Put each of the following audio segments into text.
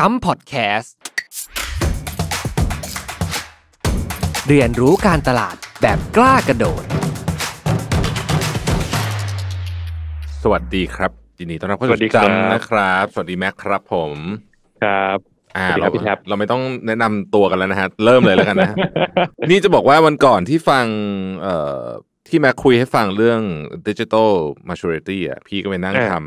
จัมพอดแคส s เรียนรู้การตลาดแบบกล้ากระโดด สวัสดีครับยินดีต้อนรับเข้าสู่จัมจำนะครับ สวัสดีแม็กครับผมครับ อ่าเราเราไม่ต้องแนะนำตัวกันแล้วนะฮะเริ่มเลยแล้วกันนะ นี่จะบอกว่าวันก่อนที่ฟังเอ่อที่แม็กคุยให้ฟังเรื่องดิจิตอลมาชูเรตี้อ่ะพี่ก็ไปนั่งทำ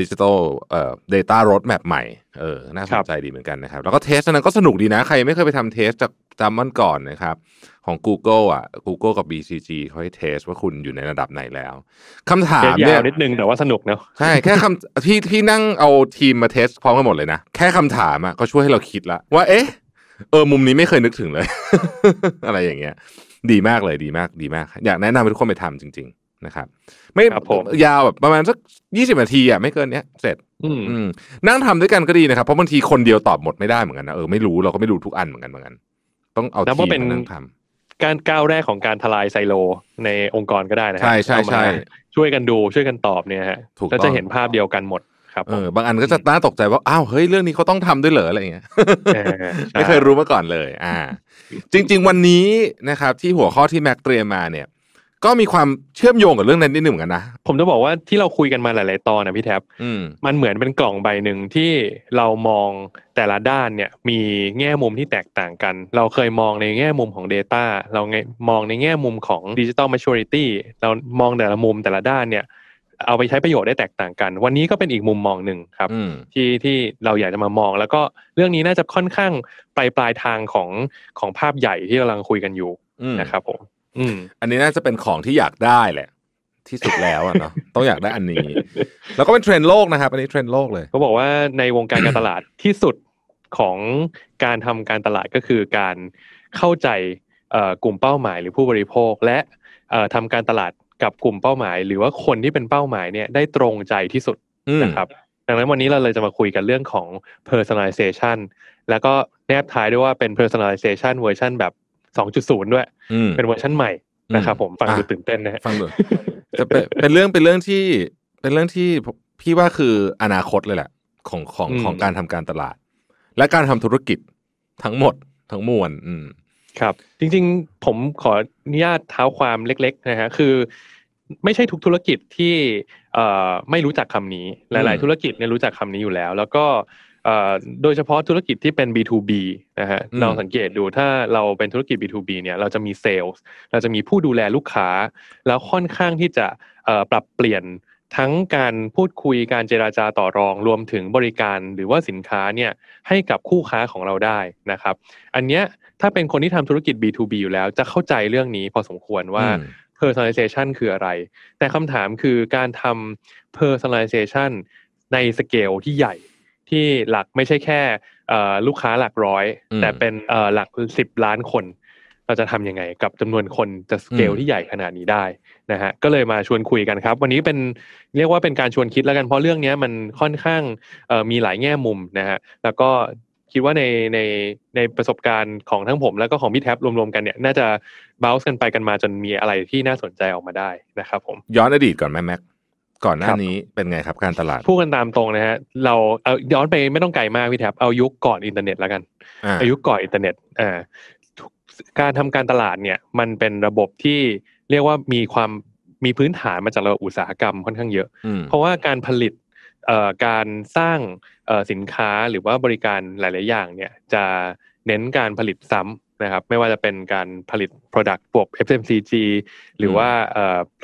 ดิจิตอล เอ่อ data roadmap ใหม่ เออ น่าสนใจดีเหมือนกันนะครับ แล้วก็เทสนั้นก็สนุกดีนะ ใครไม่เคยไปทำเทสจากจำมันก่อนนะครับ ของ Google อ่ะ Google กับ BCG เขาให้เทสว่าคุณอยู่ในระดับไหนแล้วคำถามเนี่ยนิดนึงแต่ว่าสนุกเนาะใช่ แค่คำพี่พี่นั่งเอาทีมมาเทสพร้อมกันหมดเลยนะ แค่คำถามอ่ะก็ช่วยให้เราคิดละว่า เอ๊ะ เออ มุมนี้ไม่เคยนึกถึงเลย อะไรอย่างเงี้ย ดีมากเลย ดีมาก ดีมาก อยากแนะนำให้ทุกคนไปทำจริง ๆนะครับไม่ยาวแบบประมาณสักยี่สิบนาทีอ่ะไม่เกินเนี้ยเสร็จ อืม นั่งทำด้วยกันก็ดีนะครับเพราะบางทีคนเดียวตอบหมดไม่ได้เหมือนกันนะเออไม่รู้เราก็ไม่รู้ทุกอันเหมือนกันเหมือนกันต้องเอาทีมนั่งทำการก้าวแรกของการทลายไซโลในองค์กรก็ได้นะครับใช่ใช่ใช่ช่วยกันดูช่วยกันตอบเนี่ยฮะก็จะเห็นภาพเดียวกันหมดครับเออบางอันก็จะน่าตกใจว่าอ้าวเฮ้ยเรื่องนี้เขาต้องทำด้วยเหรออะไรเงี้ยไม่เคยรู้มาก่อนเลย อ่า จริง ๆ วันนี้นะครับที่หัวข้อที่แม็กเตรียมมาเนี่ยก็มีความเชื่อมโยงกับเรื่องนั้นนิดหนึ่งเหมือนกันนะผมจะบอกว่าที่เราคุยกันมาหลาย ๆ ตอนนะพี่แท็บมันเหมือนเป็นกล่องใบหนึ่งที่เรามองแต่ละด้านเนี่ยมีแง่มุมที่แตกต่างกัน เราเคยมองในแง่มุมของ Data เรามองในแง่มุมของดิจิตอลมัชชูริตี้เรามองแต่ละมุมแต่ละด้านเนี่ย เอาไปใช้ประโยชน์ได้แตกต่างกัน วันนี้ก็เป็นอีกมุมมองหนึ่งครับที่ที่เราอยากจะมามอง แล้วก็เรื่องนี้น่าจะค่อนข้างปลายปลายทางของของภาพใหญ่ที่กำลังคุยกันอยู่นะครับผมอืมอันนี้น่าจะเป็นของที่อยากได้แหละที่สุดแล้วอ่ะเนาะต้องอยากได้อันนี้แล้วก็เป็นเทรนด์โลกนะครับอันนี้เทรนด์โลกเลยเขาบอกว่าในวงการการตลาดที่สุดของการทำการตลาดก็คือการเข้าใจกลุ่มเป้าหมายหรือผู้บริโภค และทำการตลาดกับกลุ่มเป้าหมาย หรือว่าคนที่เป็นเป้าหมายเนี่ยได้ตรงใจที่สุดนะครับดังนั้นวันนี้เราเลยจะมาคุยกันเรื่องของ personalization แล้วก็แนบท้ายด้วยว่าเป็น personalization เวอร์ชันแบบสองจุดศูนย์ด้วยเป็นเวอร์ชันใหม่นะครับ ผมฟังดูตื่นเต้นนะฟังดูจะเป็นเรื่องเป็นเรื่องที่เป็นเรื่องที่พี่ว่าคืออนาคตเลยแหละของของของการทำการตลาด และการทำธุรกิจทั้งหมด ทั้งมวลอืมครับ จริงๆ ผมขออนุญาตเท้าความเล็กๆนะฮะคือ ไม่ใช่ทุกธุรกิจที่ไม่รู้จักคำนี้ หลาย ๆ ธุรกิจเนี่ยรู้จักคำนี้อยู่แล้ว แล้วก็โดยเฉพาะธุรกิจที่เป็น B2B นะฮะ เราสังเกตดูถ้าเราเป็นธุรกิจ B2B เนี่ย เราจะมีเซลล์เราจะมีผู้ดูแลลูกค้า แล้วค่อนข้างที่จะปรับเปลี่ยนทั้งการพูดคุยการเจราจาต่อรอง รวมถึงบริการหรือว่าสินค้าเนี่ยให้กับคู่ค้าของเราได้นะครับ อันเนี้ยถ้าเป็นคนที่ทำธุรกิจ B2B อยู่แล้วจะเข้าใจเรื่องนี้พอสมควรว่า personalization คืออะไร แต่คำถามคือการทำ personalization ในสเกลที่ใหญ่ที่หลักไม่ใช่แค่ลูกค้าหลักร้อย แต่เป็นหลักสิบล้านคน เราจะทำยังไงกับจำนวนคนจะสเกลที่ใหญ่ขนาดนี้ได้นะฮะก็เลยมาชวนคุยกันครับวันนี้เป็นเรียกว่าเป็นการชวนคิดแล้วกันเพราะเรื่องนี้มันค่อนข้างมีหลายแง่มุมนะฮะแล้วก็คิดว่าในในในประสบการณ์ของทั้งผมแล้วก็ของพี่แท็บรวมๆกันเนี่ยน่าจะบ้าส์กันไปกันมาจนมีอะไรที่น่าสนใจออกมาได้นะครับผมย้อนอดีตก่อนไหมแม็กก่อนหน้านี้เป็นไงครับการตลาดพูดกันตามตรงนะฮะเราเอาย้อนไปไม่ต้องไกลมากพี่แท็บเอายุคก่อนอินเทอร์เน็ตแล้วกันอายุก่อนอินเทอร์เน็ตอ่าการทำการตลาดเนี่ยมันเป็นระบบที่เรียกว่ามีความมีพื้นฐานมาจากระบบอุตสาหกรรมค่อนข้างเยอะ เพราะว่าการผลิตการสร้างสินค้าหรือว่าบริการหลาย ๆ อย่างเนี่ยจะเน้นการผลิตซ้ำนะครับไม่ว่าจะเป็นการผลิต Product พวก FMCG หรือว่า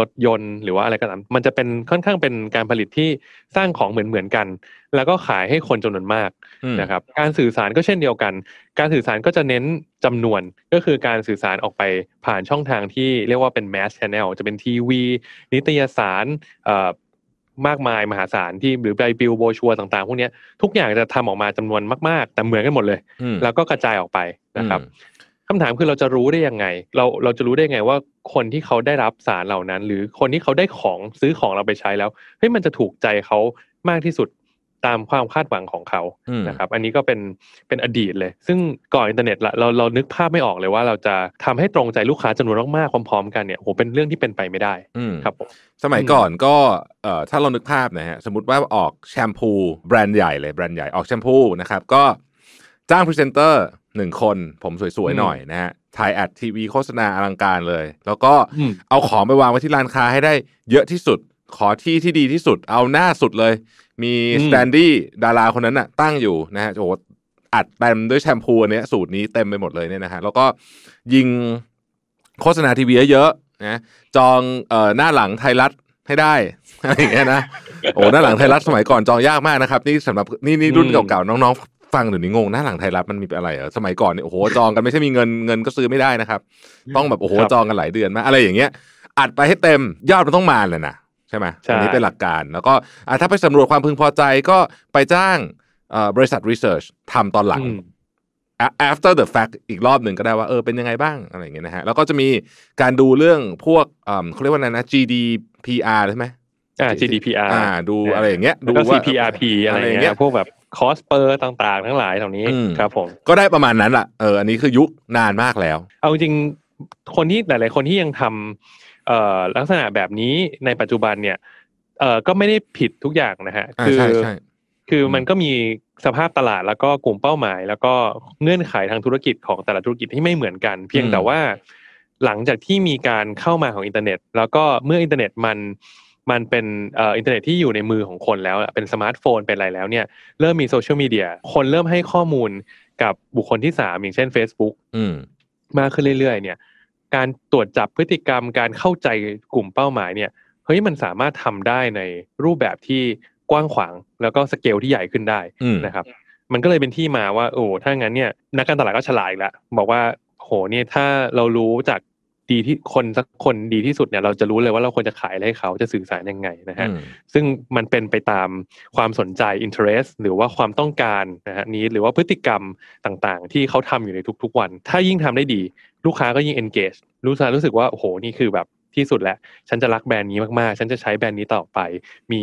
รถยนต์หรือว่าอะไรก็ตามมันจะเป็นค่อนข้างเป็นการผลิตที่สร้างของเหมือนเหมือนกัน แล้วก็ขายให้คนจำนวนมากนะครับการสื่อสารก็เช่นเดียวกัน การสื่อสารก็จะเน้นจำนวนก็คือการสื่อสารออกไปผ่านช่องทางที่เรียกว่าเป็น mass channel จะเป็นทีวี นิตยสารมากมาย มหาศาลที่หรือใบบิลโบชัวต่างๆพวกนี้ทุกอย่างจะทำออกมาจำนวนมากๆแต่เหมือนกันหมดเลยแล้วก็กระจายออกไปนะครับคำถามคือเราจะรู้ได้ยังไงเราเราจะรู้ได้ยังไงว่าคนที่เขาได้รับสารเหล่านั้น หรือคนที่เขาได้ของซื้อของเราไปใช้แล้วเฮ้ยมันจะถูกใจเขามากที่สุดตามความคาดหวังของเขานะครับอันนี้ก็เป็นเป็นอดีตเลย ซึ่งก่อนอินเทอร์เน็ตละเราเรานึกภาพไม่ออกเลยว่า เราจะทำให้ตรงใจลูกค้าจำนวนมากๆพร้อมๆกันเนี่ยโหเป็นเรื่องที่เป็นไปไม่ได้ครับสมัยก่อนก็เอ่อถ้าเรานึกภาพนะฮะสมมติว่าออกแชมพูแบรนด์ใหญ่เลยแบรนด์ใหญ่ออกแชมพูนะครับก็จ้างพรีเซนเตอร์หนึ่งคนผมสวยๆหน่อยนะฮะถ่ายแอดทีวี โฆษณาอลังการเลย แล้วก็เอาของไปวางไว้ที่ร้านค้า ให้ได้เยอะที่สุดขอที่ที่ดีที่สุด เอาหน้าสุดเลย มี สแตนดี้ดาราคนนั้นน่ะตั้งอยู่นะฮะโอ้อัดเต็มด้วยแชมพูอันนี้สูตรนี้เต็มไปหมดเลยเนี่ยนะฮะแล้วก็ยิงโฆษณาทีวีเยอะๆนะจองเอ่อหน้าหลังไทยรัฐให้ได้ อะไรอย่างเงี้ยนะโอ้หน้าหลังไทยรัฐสมัยก่อนจองยากมากนะครับนี่สำหรับนี่นี่รุ่นเก่าๆน้อง ๆฟังเดี๋ยวนี้งงหน้าหลังไทยรัฐมันมีอะไรเหรอสมัยก่อนเนี่ยโอ้โหจองกันไม่ใช่มีเงินเงินก็ซื้อไม่ได้นะครับ ต้องแบบโอ้โหจองกันหลายเดือนมาอะไรอย่างเงี้ยอัดไปให้เต็มยอดมันต้องมาเลยนะ ใช่ไหมอันนี้เป็นหลักการ แล้วก็ถ้าไปสำรวจความพึงพอใจก็ไปจ้างบริษัทรีเสิร์ชทำตอนหลัง after the fact อีกรอบหนึ่งก็ได้ว่าเออเป็นยังไงบ้างอะไรเงี้ยนะฮะแล้วก็จะมีการดูเรื่องพวกเขาเรียกว่าอะไรนะ GDPR ใช่ไหมอ่า GDPR อ่าดูอะไรอย่างเงี้ยดูว่า CPRP อะไรอย่างเงี้ยพวกแบบคอสเปอร์ต่างๆ ทั้งหลายเหล่านี้ครับ ผม ก็ได้ประมาณนั้นละเอออันนี้คือยุคนานมากแล้ว เอาจริงคนที่หลาย ๆ คนที่ยังทำเอ่อลักษณะแบบนี้ในปัจจุบันเนี่ยเอ่อก็ไม่ได้ผิดทุกอย่างนะฮะ คือคือมันก็มีสภาพตลาดแล้วก็กลุ่มเป้าหมาย แล้วก็เงื่อนไขทางธุรกิจของแต่ละธุรกิจที่ไม่เหมือนกัน เพียงแต่ว่าหลังจากที่มีการเข้ามาของอินเทอร์เน็ต แล้วก็เมื่ออินเทอร์เน็ตมันมันเป็นอินเทอร์เน็ตที่อยู่ในมือของคนแล้วเป็นสมาร์ทโฟนเป็นอะไรแล้วเนี่ยเริ่มมีโซเชียลมีเดียคนเริ่มให้ข้อมูลกับบุคคลที่สามอย่างเช่น Facebook มากขึ้นเรื่อยๆ เนี่ย การตรวจจับพฤติกรรมการเข้าใจกลุ่มเป้าหมายเนี่ยเฮ้ยมันสามารถทำได้ในรูปแบบที่กว้างขวางแล้วก็สเกลที่ใหญ่ขึ้นได้นะครับมันก็เลยเป็นที่มาว่า โอ้ถ้างั้นเนี่ยนักการตลาดก็ฉลาดอีกแล้วบอกว่าโหเนี่ยถ้าเรารู้จากดีที่คนสักคนดีที่สุดเนี่ยเราจะรู้เลยว่าเราควรจะขายอะไรให้เขาจะสื่อสารยังไงนะฮะซึ่งมันเป็นไปตามความสนใจ interest หรือว่าความต้องการนะฮะนี้หรือว่าพฤติกรรมต่างๆ ที่เขาทำอยู่ในทุก ๆวัน ถ้ายิ่งทำได้ดี ลูกค้าก็ยิ่ง engage ลู้สารู้สึกว่าโอ้โหนี่คือแบบที่สุดแหละฉันจะรักแบรนด์นี้มาก ๆ ฉันจะใช้แบรนด์นี้ต่อไป มี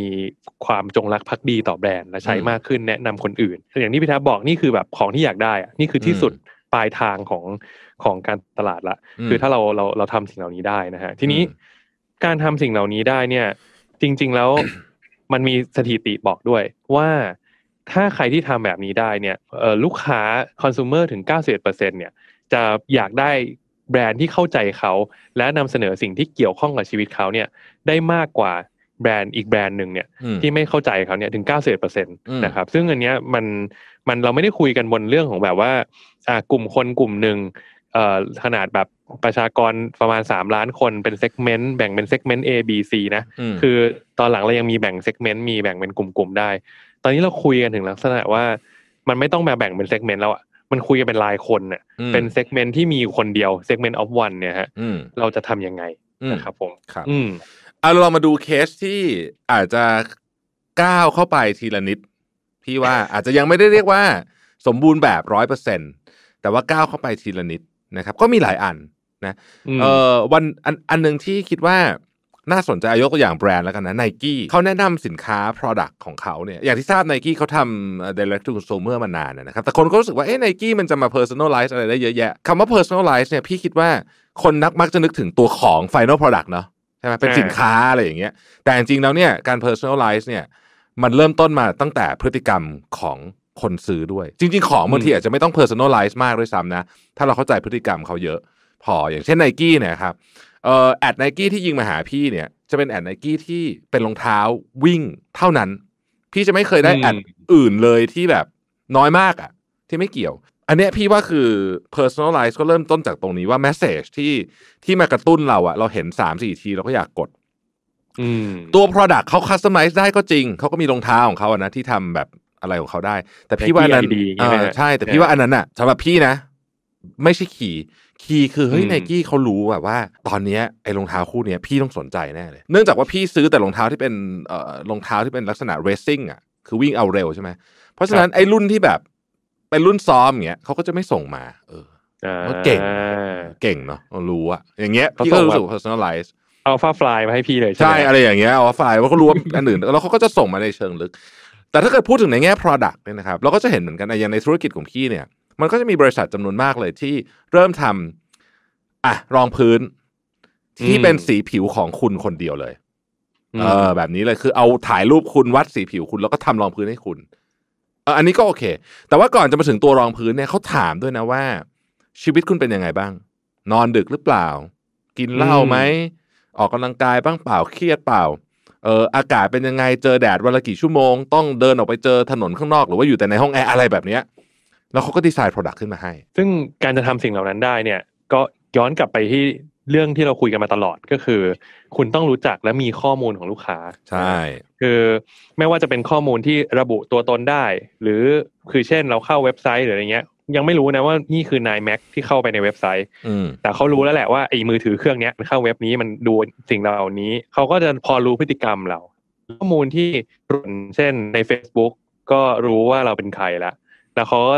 ความจงรักภักดีต่อแบรนด์และใช้มากขึ้นแนะนำคนอื่น อย่างที่พี่ท้าบอกนี่คือแบบของที่อยากได้นี่คือที่สุดลายทางของของการตลาดละคือถ้าเราเราเราทำสิ่งเหล่านี้ได้นะฮะ ทีนี้การทำสิ่งเหล่านี้ได้เนี่ย จริงๆแล้วมันมีสถิติบอกด้วย ว่าถ้าใครที่ทำแบบนี้ได้เนี่ยลูกค้าคอน sumer ถึง 91%เนี่ยจะอยากได้แบรนด์ที่เข้าใจเขา และนำเสนอสิ่งที่เกี่ยวข้องกับชีวิตเขาเนี่ยได้มากกว่าแบรนด์อีกแบรนด์หนึ่งเนี่ยที่ไม่เข้าใจเขาเนี่ยถึงเก้าสิบเปอร์เซ็นตนะครับซึ่งอันเนี้ยมันมันเราไม่ได้คุยกันบนเรื่องของแบบว่า อ่ากลุ่มคนกลุ่มหนึ่งเอ่อขนาดแบบประชากรประมาณสามล้านคนเป็นเซกเมนต์แบ่งเป็นเซกเมนต์ A B C นะคือตอนหลังเรายังมีแบ่งเซกเมนต์มีแบ่งเป็นกลุ่มๆได้ ตอนนี้เราคุยกันถึงลักษณะว่ามันไม่ต้องมาแบ่งเป็นเซกเมนต์แล้วอะมันคุยกันเป็นรายคนเนี่ยเป็นเซกเมนต์ที่มีคนเดียวเซกเมนต์ออฟวันเนี่ยฮะเราจะทํำยังไงนะครับ ผมครับอืมเาเรามาดูเคสที่อาจจะก้าวเข้าไปทีละนิดพี่ว่าอาจจะยังไม่ได้เรียกว่า สมบูรณ์แบบร้อยเปอร์เซ็นแต่ว่าก้าวเข้าไปทีละนิดนะครับ ก็มีหลายอันนะเออวันอันอันหนึ่งที่คิดว่าน่าสนใจยกตัวอย่างแบรนด์แล้วกันนะไนกี้เขาแนะนำสินค้า Product ของเขาเนี่ยอย่างที่ทราบไนกี้เขาทำ direct to consumer มานานนะครับแต่คนก็รู้สึกว่าเอ้ไนกี้มันจะมา personalize อะไรได้เยอะแยะคำว่า personalize เนี่ยพี่คิดว่าคนนักมักจะนึกถึงตัวของ final product เนาะใช่ไหมเป็นสินค้าอะไรอย่างเงี้ยแต่จริงๆแล้วเนี่ยการ personalize เนี่ยมันเริ่มต้นมาตั้งแต่พฤติกรรมของคนซื้อด้วย จริงๆของบางที อาจจะไม่ต้อง personalize มากด้วยซ้ำนะ ถ้าเราเข้าใจพฤติกรรมเขาเยอะ พออย่างเช่นไนกี้เนี่ยครับเอ่อแอดไนกี้ที่ยิงมาหาพี่เนี่ยจะเป็นแอดไนกี้ที่เป็นรองเท้าวิ่งเท่านั้น พี่จะไม่เคยได้แอดอื่นเลยที่แบบน้อยมากอะ่ะที่ไม่เกี่ยวอันเนี้ยพี่ว่าคือ personalize ก็เริ่มต้นจากตรงนี้ว่า message ที่ที่มากระตุ้นเราอะเราเห็นสามสี่ทีเราก็อยากกดตัว product เขา customize ได้ก็จริง เขาก็มีรองเท้าของเขาอะนะที่ทำแบบอะไรของเขาได้ แต่พี่ว่านั้นใช่ แต่พี่ว่าอันนั้นอะสำหรับพี่นะ ไม่ใช่ขี่คีย์คือเฮ้ยไนกี้เขารู้แบบว่า ตอนนี้ไอ้รองเท้าคู่นี้พี่ต้องสนใจแน่เลย เนื่องจากว่าพี่ซื้อแต่รองเท้าที่เป็นรองเท้าที่เป็นลักษณะเรซซิ่งอ่ะคือวิ่งเอาเร็วใช่ไหมเพราะฉะนั้นไอ้รุ่นที่แบบป็นรุ่นซ้อมอย่างเงี้ยเขาก็จะไม่ส่งมา เออเขาเก่งเก่งเนาะรู้อะอย่างเงี้ยพี่ก็รู้สึก personalize เอาฟ้าฟลายมาให้พี่เลยใช่อะไรอย่างเงี้ยเอาฟาฟลายว่าเขารู้ว่าอันอื่นแล้วเขาก็จะส่งมาในเชิงลึก แต่ถ้าเกิดพูดถึงในแง่ product เนี่ยนะครับ เราก็จะเห็นเหมือนกันอย่างในธุรกิจของพี่เนี่ย มันก็จะมีบริษัทจำนวนมากเลยที่เริ่มทำอ่ะรองพื้นที่เป็นสีผิวของคุณคนเดียวเลย เออ แบบนี้เลยคือเอาถ่ายรูปคุณวัดสีผิวคุณ แล้วก็ทำรองพื้นให้คุณอันนี้ก็โอเค แต่ว่าก่อนจะมาถึงตัวรองพื้นเนี่ยเขาถามด้วยนะว่า ชีวิตคุณเป็นยังไงบ้าง นอนดึกหรือเปล่า กินเหล้าไหมออกกำลังกายบ้างเปล่าเครียดเปล่าเอออากาศเป็นยังไงเจอแดดวันละกี่ชั่วโมงต้อง เดินออกไปเจอถนนข้างนอก หรือว่าอยู่แต่ในห้องแอร์อะไรแบบเนี้ยแล้วเขาก็ดีไซน์โปรดักต์ขึ้นมาให้ ซึ่งการจะทำสิ่งเหล่านั้นได้เนี่ย ก็ย้อนกลับไปที่เรื่องที่เราคุยกันมาตลอดก็คือ คุณต้องรู้จักและมีข้อมูลของลูกค้าใช่ คือไม่ว่าจะเป็นข้อมูลที่ระบุตัวตนได้ หรือคือเช่นเราเข้าเว็บไซต์หรืออะไรเงี้ยยังไม่รู้นะว่านี่คือนายแม็กที่เข้าไปในเว็บไซต์แต่เขารู้แล้วแหละว่าไอ้มือถือเครื่องเนี้ยมันเข้าเว็บนี้มันดูสิ่งเหล่านี้เขาก็จะพอรู้พฤติกรรมเรา ข้อมูลที่รุนเช่นใน Facebook ก็รู้ว่าเราเป็นใครแล้วแล้วเขาก็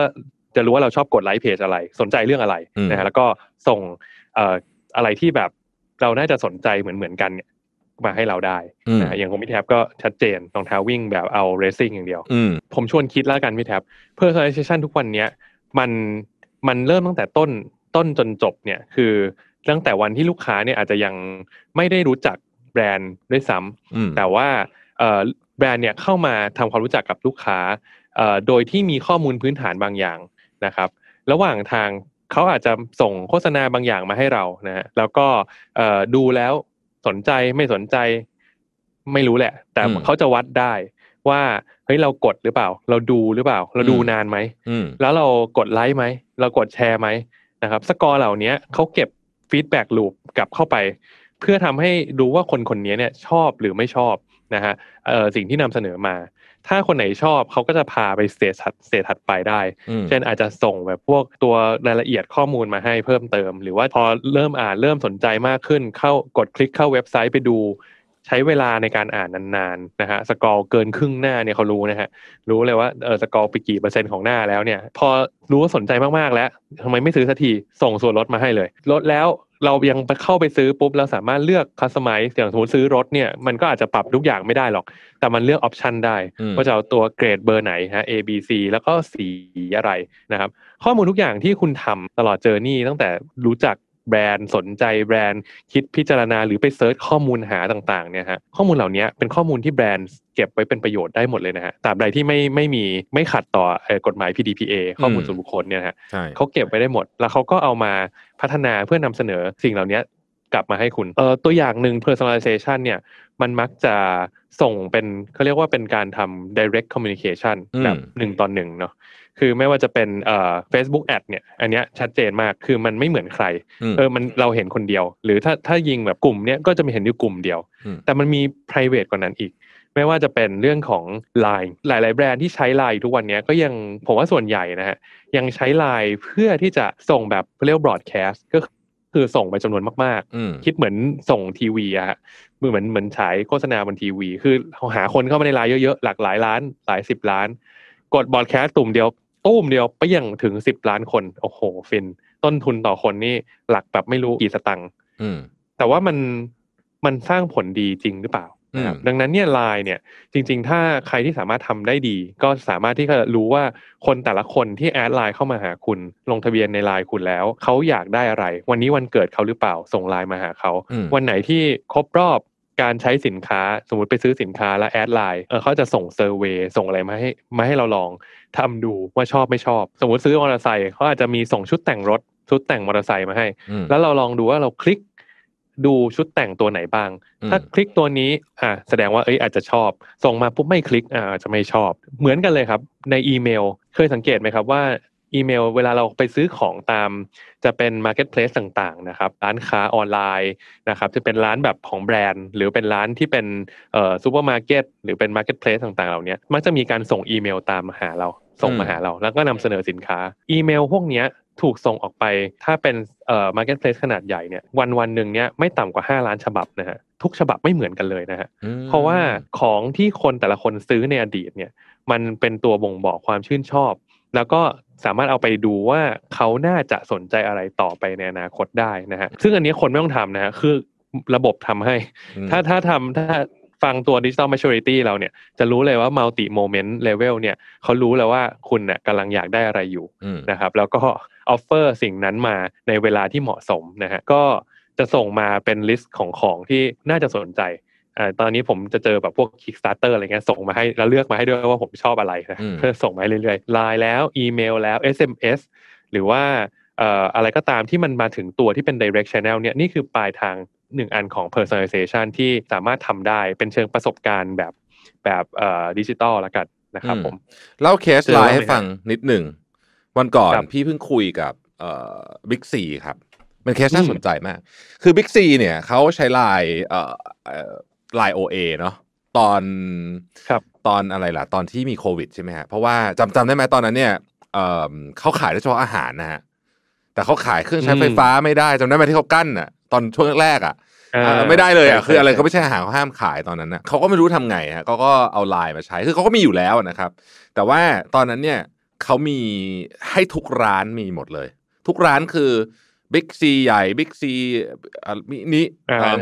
จะรู้ว่าเราชอบกดไลค์เพจอะไร สนใจเรื่องอะไรนะฮะแล้วก็ส่งอะไรที่แบบเราน่าจะสนใจเหมือนเหมือนกันเนี่ยมาให้เราได้นะอย่างของพี่แท็บก็ชัดเจนรองเท้าวิ่งแบบเอาเรซิ่งอย่างเดียวผมชวนคิดแล้วกันพี่แท็บเพ r s o ซอ l i เ a ชั o นทุกวันเนี้ยมันมันเริ่มตั้งแต่ต้นต้นจนจบเนี่ย คือตั้งแต่วันที่ลูกค้าเนี่ยอาจจะยังไม่ได้รู้จักแบรนด์ด้วยซ้ำแต่ว่าแบรนด์เนี่ยเข้ามาทำความรู้จักกับลูกค้าโดยที่มีข้อมูลพื้นฐานบางอย่างนะครับ ระหว่างทางเขาอาจจะส่งโฆษณาบางอย่างมาให้เรานะฮะ แล้วก็ดูแล้วสนใจไม่สนใจ ไม่รู้แหละ แต่เขาจะวัดได้ว่าเฮ้ยเรากดหรือเปล่า เราดูหรือเปล่า เราดูนานไหมแล้วเรากดไลค์ไหมเรากดแชร์ไหมนะครับ สกอร์เหล่านี้เขาเก็บฟีดแบ็กลูปกลับเข้าไป เพื่อทำให้รู้ว่าคนคนนี้เนี่ย ชอบหรือไม่ชอบนะฮะสิ่งที่นำเสนอมาถ้าคนไหนชอบเขาก็จะพาไปสเสถัดสเสจถัดไปได้ เช่นอาจจะส่งแบบพวกตัวรายละเอียดข้อมูลมาให้เพิ่มเติม หรือว่าพอเริ่มอ่านเริ่มสนใจมากขึ้น เข้ากดคลิกเข้าเว็บไซต์ไปดู ใช้เวลาในการอ่านนานๆนะฮะสกอร์เกินครึ่งหน้าเนี่ยเขารู้นะฮะรู้เลยว่าเออสกอร์ไปกี่เปอร์เซ็นต์ของหน้าแล้วเนี่ยพอรู้ว่าสนใจมากๆแล้วทำไมไม่ซื้อสักทีส่งส่วนลดมาให้เลย ลดแล้วเรายังไปเข้าไปซื้อปุ๊บ เราสามารถเลือกคัสตอมไมซ์อย่างสมมติซื้อรถเนี่ยมันก็อาจจะปรับทุกอย่างไม่ได้หรอก แต่มันเลือกออปชันได้ ว่าจะเอาตัวเกรดเบอร์ไหนฮะ A B C แล้วก็สีอะไรนะครับข้อมูลทุกอย่างที่คุณทำตลอดเจอร์นี่ตั้งแต่รู้จักแบรนด์สนใจแบรนด์คิดพิจารณาหรือไปเซิร์ชข้อมูลหาต่างๆ เนี่ยฮะข้อมูลเหล่านี้เป็นข้อมูลที่แบรนด์เก็บไว้เป็นประโยชน์ได้หมดเลยนะฮะตราบใดที่ไม่ไม่มีไม่ขัดต่อกฎหมาย PDPA ข้อมูลส่วนบุคคลเนี่ยฮะเขาเก็บไว้ได้หมด แล้วเขาก็เอามาพัฒนาเพื่อนำเสนอ สิ่งเหล่านี้กลับมาให้คุณ เออตัวอย่างหนึ่ง personalization เนี่ยมันมักจะส่งเป็นเขาเรียกว่าเป็นการทำ direct communication แบบหนึ่งต่อหนึ่งเนาะคือไม่ว่าจะเป็นเอ่อ Facebook Ad เนี่ยอันเนี้ยชัดเจนมากคือมันไม่เหมือนใครเออมันเราเห็นคนเดียว หรือถ้าถ้ายิงแบบกลุ่มเนี้ยก็จะมีเห็นอยู่กลุ่มเดียว แต่มันมี p r i v a t กว่านั้นอีก ไม่ว่าจะเป็นเรื่องของ Line หลาย ๆแบรนด์ที่ใช้ Line ทุกวันนี้ก็ยังผมว่าส่วนใหญ่นะฮะยังใช้ Line เพื่อที่จะส่งแบบเรียกบรอดแคสต์ก็คือส่งไปจำนวนมากๆ คิดเหมือนส่งทีวีอะเหมือนเหมือนฉายโฆษณาบนทีวี คือหาคนเข้ามาในไลน์เยอะๆหลากหลายล้านหลายสิบล้านกดบอดแคสต์ตุ่มเดียวตู้มเดียว ไปย่างถึงสิบล้านคน โอ้โหฟินต้นทุนต่อคนนี่หลักแบบไม่รู้กี่สตังค์แต่ว่ามันมันสร้างผลดีจริงหรือเปล่าดังนั้นเนี่ยลายเนี่ยจริงๆ ถ้าใครที่สามารถทำได้ดี ก็สามารถที่จะรู้ว่าคนแต่ละคนที่แอดไลน์เข้ามาหาคุณ ลงทะเบียนในไลน์คุณแล้ว เขาอยากได้อะไร วันนี้วันเกิดเขาหรือเปล่าส่งไลน์มาหาเขาวันไหนที่ครบรอบการใช้สินค้าสมมติไปซื้อสินค้าแล้วแอดไลน์เขาจะส่งเซอร์เวยส่งอะไรมาให้มาให้เราลองทำดูว่าชอบไม่ชอบสมมติซื้อมอเตอร์ไซค์เขาอาจจะมีส่งชุดแต่งรถ ชุดแต่งมอเตอร์ไซค์มาให้ แล้วเราลองดูว่าเราคลิก ดูชุดแต่งตัวไหนบ้าง ถ้าคลิกตัวนี้อ่าแสดงว่าเอ้ยอาจจะชอบส่งมาปุ๊บไม่คลิกอ่าจะไม่ชอบ เหมือนกันเลยครับ ในอีเมล เคยสังเกตไหมครับว่าอีเมล เวลาเราไปซื้อของตามจะเป็น marketplace ต่างๆนะครับร้านค้าออนไลน์นะครับจะเป็นร้านแบบของแบรนด์ หรือเป็นร้านที่เป็นเอ่อซูเปอร์มาร์เก็ตหรือเป็น marketplace ต่างๆเหล่านี้มักจะมีการส่งอีเมลตามมาหาเราส่งมาหาเรา แล้วก็นำเสนอสินค้าอีเมลพวกนี้ถูกส่งออกไปถ้าเป็นเอ่อมาร์เก็ตเพลสขนาดใหญ่เนี่ยวันวันหนึ่งเนี่ยไม่ต่ำกว่า 5 ล้านฉบับนะฮะทุกฉบับไม่เหมือนกันเลยนะฮะเพราะว่าของที่คนแต่ละคนซื้อในอดีตเนี่ยมันเป็นตัวบ่งบอกความชื่นชอบ แล้วก็สามารถเอาไปดูว่าเขาน่าจะสนใจอะไรต่อไปในอนาคตได้นะฮะซึ่งอันนี้คนไม่ต้องทำนะฮะคือระบบทำให้ ถ้าถ้าทำถ้าฟังตัวดิจิตอลมัชชูริตี้เราเนี่ยจะรู้เลยว่ามัลติโมเมนต์เลเวลเนี่ยเขารู้แล้วว่าคุณเนี่ยกำลังอยากได้อะไรอยู่นะครับแล้วก็ออฟเฟอร์สิ่งนั้นมาในเวลาที่เหมาะสมนะฮะก็จะส่งมาเป็นลิสต์ของของที่น่าจะสนใจตอนนี้ผมจะเจอแบบพวก Kickstarter อะไรเงี้ยส่งมาให้ แล้วเลือกมาให้ด้วยว่าผมชอบอะไรนะเพื่อส่งมาเรื่อยๆไลน์แล้วอีเมลแล้ว SMS หรือว่าอะไรก็ตามที่มันมาถึงตัวที่เป็น direct channel เนี่ยนี่คือปลายทางหนึ่งอันของ personalization ที่สามารถทำได้เป็นเชิงประสบการณ์แบบแบบดิจิตอลละกันนะครับผมเล่าเคสไลน์ให้ฟังนิดหนึ่ง วันก่อนพี่เพิ่งคุยกับบิ๊กซีครับ เป็นเคสน่าสนใจมากคือบิ๊กซีเนี่ยเขาใช้ไลน์ไลโอเอเนาะตอนครับตอนอะไรล่ะตอนที่มีโควิดใช่ไหมฮะเพราะว่าจำจำได้ไหมตอนนั้นเนี่ยเเขาขายได้เฉพาะอาหารนะฮะแต่เขาขายเครื่องใช้ไฟฟ้าไม่ได้จำได้ไหมที่เขากั้นอ่ะ ตอนช่วงแรกอ่ะไม่ได้เลยอ่ะคืออะไรเขาไม่ใช่อาหารเขาห้ามขายตอนนั้นนะเขาก็ไม่รู้ทำไงฮะเขาก็เอาไลน์มาใช้คือเขาก็มีอยู่แล้วนะครับ แต่ว่าตอนนั้นเนี่ยเขามีให้ทุกร้านมีหมดเลย ทุกร้านคือบิ๊กซีใหญ่บิ๊กซีมินิ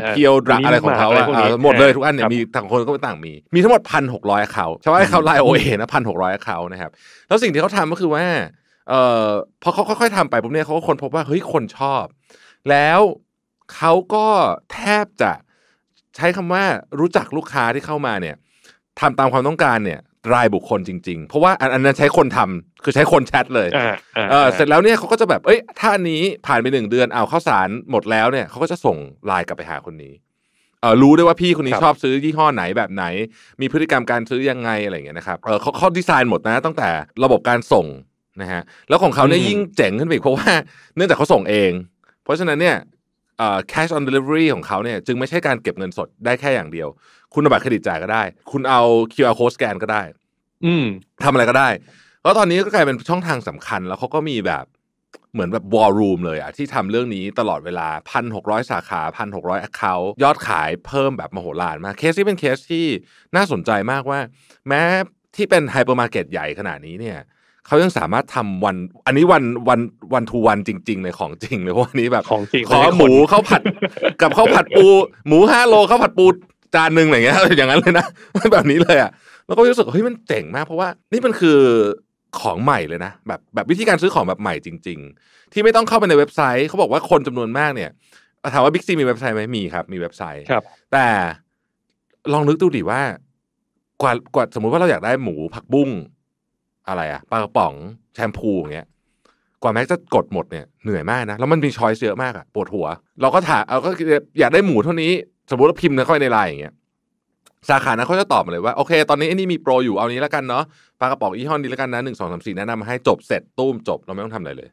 เพียวดรักอะไรของเขาอะหมดเลยทุกอันเนี่ยมีต่างคนก็ไม่ต่างมีมีทั้งหมดพันหกร้อยเขาชาไหมเขาไลโอเอนะพันหกร้อยเขานะครับ แล้วสิ่งที่เขาทำก็คือว่า เอ่อพอเขาค่อยๆทำไปปุ๊บเนี่ยเขาก็คนพบว่าเฮ้ยคนชอบ แล้วเขาก็แทบจะใช้คำว่ารู้จักลูกค้าที่เข้ามาเนี่ยทำตามความต้องการเนี่ยรายบุคคลจริงๆ เพราะว่าอันนั้นใช้คนทำคือใช้คนแชทเลยเสร็จแล้วเนี่ยเขาก็จะแบบเอ้ยถ้าอันนี้ผ่านไปหนึ่งเดือนเอาข้าสารหมดแล้วเนี่ยเขาก็จะส่งไลน์กลับไปหาคนนี้เอรู้ได้ว่าพี่คนนี้ชอบซื้อยี่ห้อไหนแบบไหน มีพฤติกรรมการซื้อยังไงอะไรอย่างเงี้ยนะครับเขาเขาดีไซน์หมดนะตั้งแต่ ระบบการส่งนะฮะแล้วของเขาเนี่ยยิ่งเจ๋งขึ้นไปอีกเพราะว่า เนื่องจากเขาส่งเอง เพราะฉะนั้นเนี่ย cash on delivery ของเขาเนี่ย จึงไม่ใช่การเก็บเงินสดได้แค่อย่างเดียว คุณบัตรเครดิตจ่ายก็ได้คุณเอา QR code สแกนก็ได้อืมทำอะไรก็ได้ เพราะตอนนี้ก็กลายเป็นช่องทางสำคัญแล้วเขาก็มีแบบเหมือนแบบวอลรูมเลยอะที่ทำเรื่องนี้ตลอดเวลาพันหกร้อยสาขาพันหกร้อยแอคเคาท์ยอดขายเพิ่มแบบมโหฬารมากเคสที่เป็นเคสที่น่าสนใจมากว่า แม้ที่เป็นไฮเปอร์มาร์เก็ตใหญ่ขนาดนี้เนี่ยเขายังสามารถทำวันอันนี้วันวันวันทูวันจริงๆเลยของจริงเลยวันนี้แบบของจริงขอหมูข้าวผัดกับข้าวผัดปูหมูห้าโลข้าวผัดปูจานหนึ่งอะไรเงี้ยอย่างนั้นเลยนะแบบนี้เลยอ่ะแล้วก็รู้สึกเฮ้ยมันเจ๋งมาก เพราะว่านี่มันคือของใหม่เลยนะ แบบแบบวิธีการซื้อของแบบใหม่จริง ๆ ที่ไม่ต้องเข้าไปในเว็บไซต์ เขาบอกว่าคนจำนวนมากเนี่ย ถามว่าบิ๊กซีมีเว็บไซต์ไหมมีครับ มีเว็บไซต์ครับ แต่ลองนึกดูดิว่ากว่ากว่า สมมุติว่าเราอยากได้หมูผักบุ้งอะไรอะปลากระป๋องแชมพูอย่างเงี้ยกว่าแม็กจะกดหมดเนี่ย เหนื่อยมากนะแล้วมันมีช้อยเยอะมากอะปวดหัว เราก็ถามเราก็อยากได้หมูเท่านี้ สมมติเราพิมพ์เข้าไปในไลน์อย่างเงี้ยสาขานั้นเขาจะตอบมาเลยว่าโอเค ตอนนี้ไอ้นี่มีโปรอยู่เอานี้แล้วกันเนาะปลากระป๋องยี่ห้อนี้แล้วกันนะหนึ่งสองสามสี่แนะนำมาให้จบเสร็จตุ้มจบเราไม่ต้องทำอะไรเลย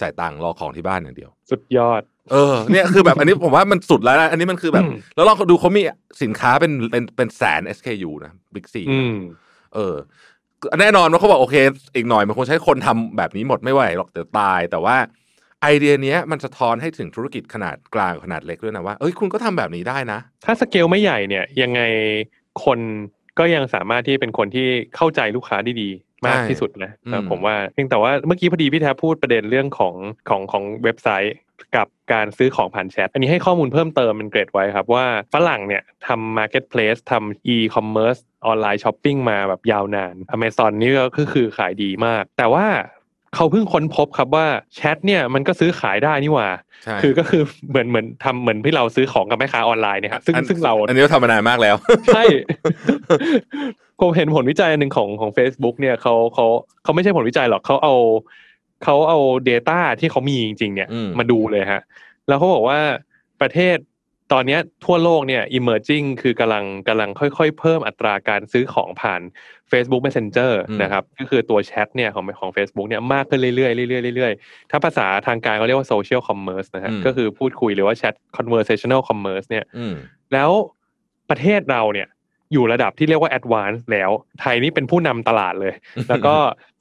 จ่ายตังค์รอของที่บ้านอย่างเดียว สุดยอด เออ เนี่ยคือแบบอันนี้ผมว่ามันสุดแล้วนะอันนี้มันคือแบบ แล้วลองดูเขามีสินค้าเป็นเป็นเป็นแสน SKU นะบิ๊กซีเออ แน่นอนว่าเขาบอกโอเคอีกหน่อย มันคงใช้คนทำแบบนี้หมดไม่ไหวหรอกเดี๋ยวตายแต่ว่าไอเดียนี้มันสะท้อนให้ถึงธุรกิจขนาดกลาง ขนาดเล็กด้วยนะ ว่าเอ้ยคุณก็ทำแบบนี้ได้นะ ถ้าสเกลไม่ใหญ่เนี่ย ยังไงคนก็ยังสามารถที่เป็นคนที่เข้าใจลูกค้าได้ดีมากที่สุดนะผมว่าเพียงแต่ว่าเมื่อกี้พอดีพี่แทบพูดประเด็นเรื่องของของของเว็บไซต์กับการซื้อของผ่านแชท อันนี้ให้ข้อมูลเพิ่มเติมเป็นเกรดไว้ครับ ว่าฝรั่งเนี่ยทำมาร์เก็ตเพลสทำอีคอมเมิร์ซออนไลน์ช้อปปิ้งมาแบบยาวนาน Amazon นี่ก็คือขายดีมาก แต่ว่าเขาเพิ่งค้นพบครับว่าแชทเนี่ยมันก็ซื้อขายได้นี่หว่า คือก็คือเหมือนเหมือนทำเหมือนที่เราซื้อของกับแม่ค้าออนไลน์เนี่ยครับซึ่งซึ่งเราอันนี้เราทำมานานมากแล้วใช่ผมเห็นผลวิจัยหนึ่งของของ Facebook เนี่ยเขาเขาเขาไม่ใช่ผลวิจัยหรอกเขาเอาเขาเอา Data ที่เขามีจริง ๆ เนี่ย มาดูเลยฮะแล้วเขาบอกว่าประเทศตอนนี้ทั่วโลกเนี่ย emerging คือกำลังกำลังค่อยๆ เพิ่มอัตราการซื้อของผ่าน Facebook Messenger นะครับ ก็คือตัวแชทเนี่ยของของ Facebook เนี่ยมากขึ้นเรื่อยๆ เรื่อยๆ เรื่อยๆ ถ้าภาษาทางการเขาเรียกว่า social commerce นะฮะ ก็คือพูดคุยหรือว่าแชท conversational commerce เนี่ยแล้วประเทศเราเนี่ยอยู่ระดับที่เรียกว่า advanced แล้วไทยนี่เป็นผู้นำตลาดเลย แล้วก็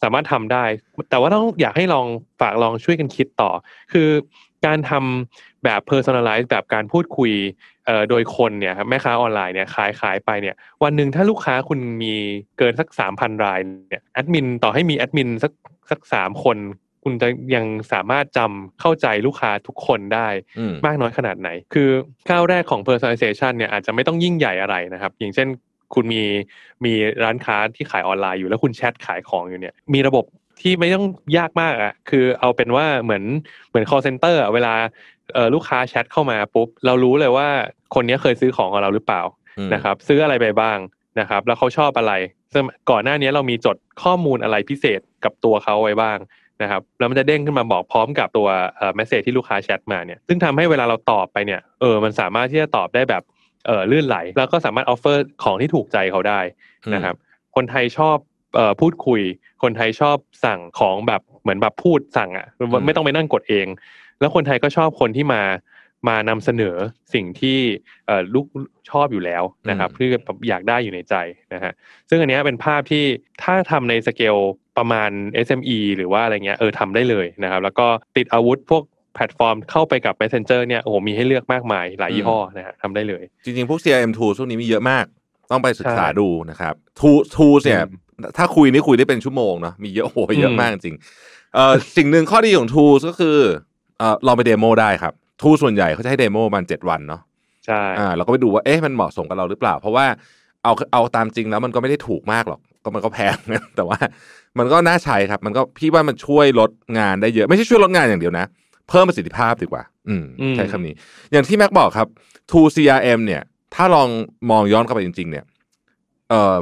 สามารถทำได้ แต่ว่าต้องอยากให้ลองฝากลองช่วยกันคิดต่อ คือการทำแบบ personalize แบบการพูดคุยโดยคนเนี่ยครับแม่ค้าออนไลน์เนี่ยขายขายไปเนี่ยวันหนึ่งถ้าลูกค้าคุณมีเกินสักสามพันรายเนี่ยแอดมินต่อให้มีแอดมินสักสักสามคน คุณจะยังสามารถจำเข้าใจลูกค้าทุกคนได้มากน้อยขนาดไหน คือก้าวแรกของ personalization เนี่ยอาจจะไม่ต้องยิ่งใหญ่อะไรนะครับ อย่างเช่น คุณมีมีร้านค้าที่ขายออนไลน์อยู่แล้วคุณแชทขายของอยู่เนี่ยมีระบบที่ไม่ต้องยากมากอะ่ะคือเอาเป็นว่าเหมือนเหมือน call center เวลาลูกค้าแชทเข้ามาปุ๊บเรารู้เลยว่าคนนี้เคยซื้อของของเราหรือเปล่านะครับซื้ออะไรไปบ้างนะครับ แล้วเขาชอบอะไรซึ่งก่อนหน้านี้เรามีจดข้อมูลอะไรพิเศษกับตัวเขาไว้บ้างนะครับแล้วมันจะเด้งขึ้นมาบอกพร้อมกับตัวเอ่อเมสเซจที่ลูกค้าแชทมาเนี่ย ซึ่งทำให้เวลาเราตอบไปเนี่ยเออมันสามารถที่จะตอบได้แบบเออลื่นไหลแล้วก็สามารถออฟเฟอร์ของที่ถูกใจเขาได้นะครับ คนไทยชอบเอ่อพูดคุย คนไทยชอบสั่งของแบบเหมือนแบบพูดสั่งอะ่ะไม่ต้องไปนั่งกดเองแล้วคนไทยก็ชอบคนที่มามานำเสนอสิ่งที่ลูกชอบอยู่แล้วนะครับเพื่ออยากได้อยู่ในใจนะฮะซึ่งอันนี้เป็นภาพที่ถ้าทำในสเกลประมาณ SME หรือว่าอะไรเงี้ยเออทำได้เลยนะครับ แล้วก็ติดอาวุธพวกแพลตฟอร์มเข้าไปกับ Messenger เนี่ยโอ้โหมีให้เลือกมากมาย หลายยี่ห้อนะฮะทำได้เลย จริงๆ พวก CRM tool ชวนี้มีเยอะมาก ต้องไปศึกษาดูนะครับ tool tool เนี่ยถ้าคุยนี่คุยได้เป็นชั่วโมงเนาะมีเยอะโหเยอะมากจริงเออสิ่งหนึ่งข้อดีของ tools ก็คือเอาอลองไปเดโมได้ครับทูส่วนใหญ่เขาจะให้เดโมมันเจ็ดวันเนาะใช่อ่าเราก็ไปดูว่าเอ๊ะมันเหมาะสมกับเราหรือเปล่า เพราะว่าเอาเอาตามจริงแล้วมันก็ไม่ได้ถูกมากหรอกก็มันก็แพงแต่ว่ามันก็น่าใช้ครับ มันก็พี่ว่ามันช่วยลดงานได้เยอะไม่ใช่ช่วยลดงานอย่างเดียวนะเพิ่มประสิทธิภาพดีกว่า อืมใช้คำนี้ อย่างที่แม็กบอกครับ to CRM เนี่ย ถ้าลองมองย้อนกลับไปจริง ๆ เนี่ยเอ่อ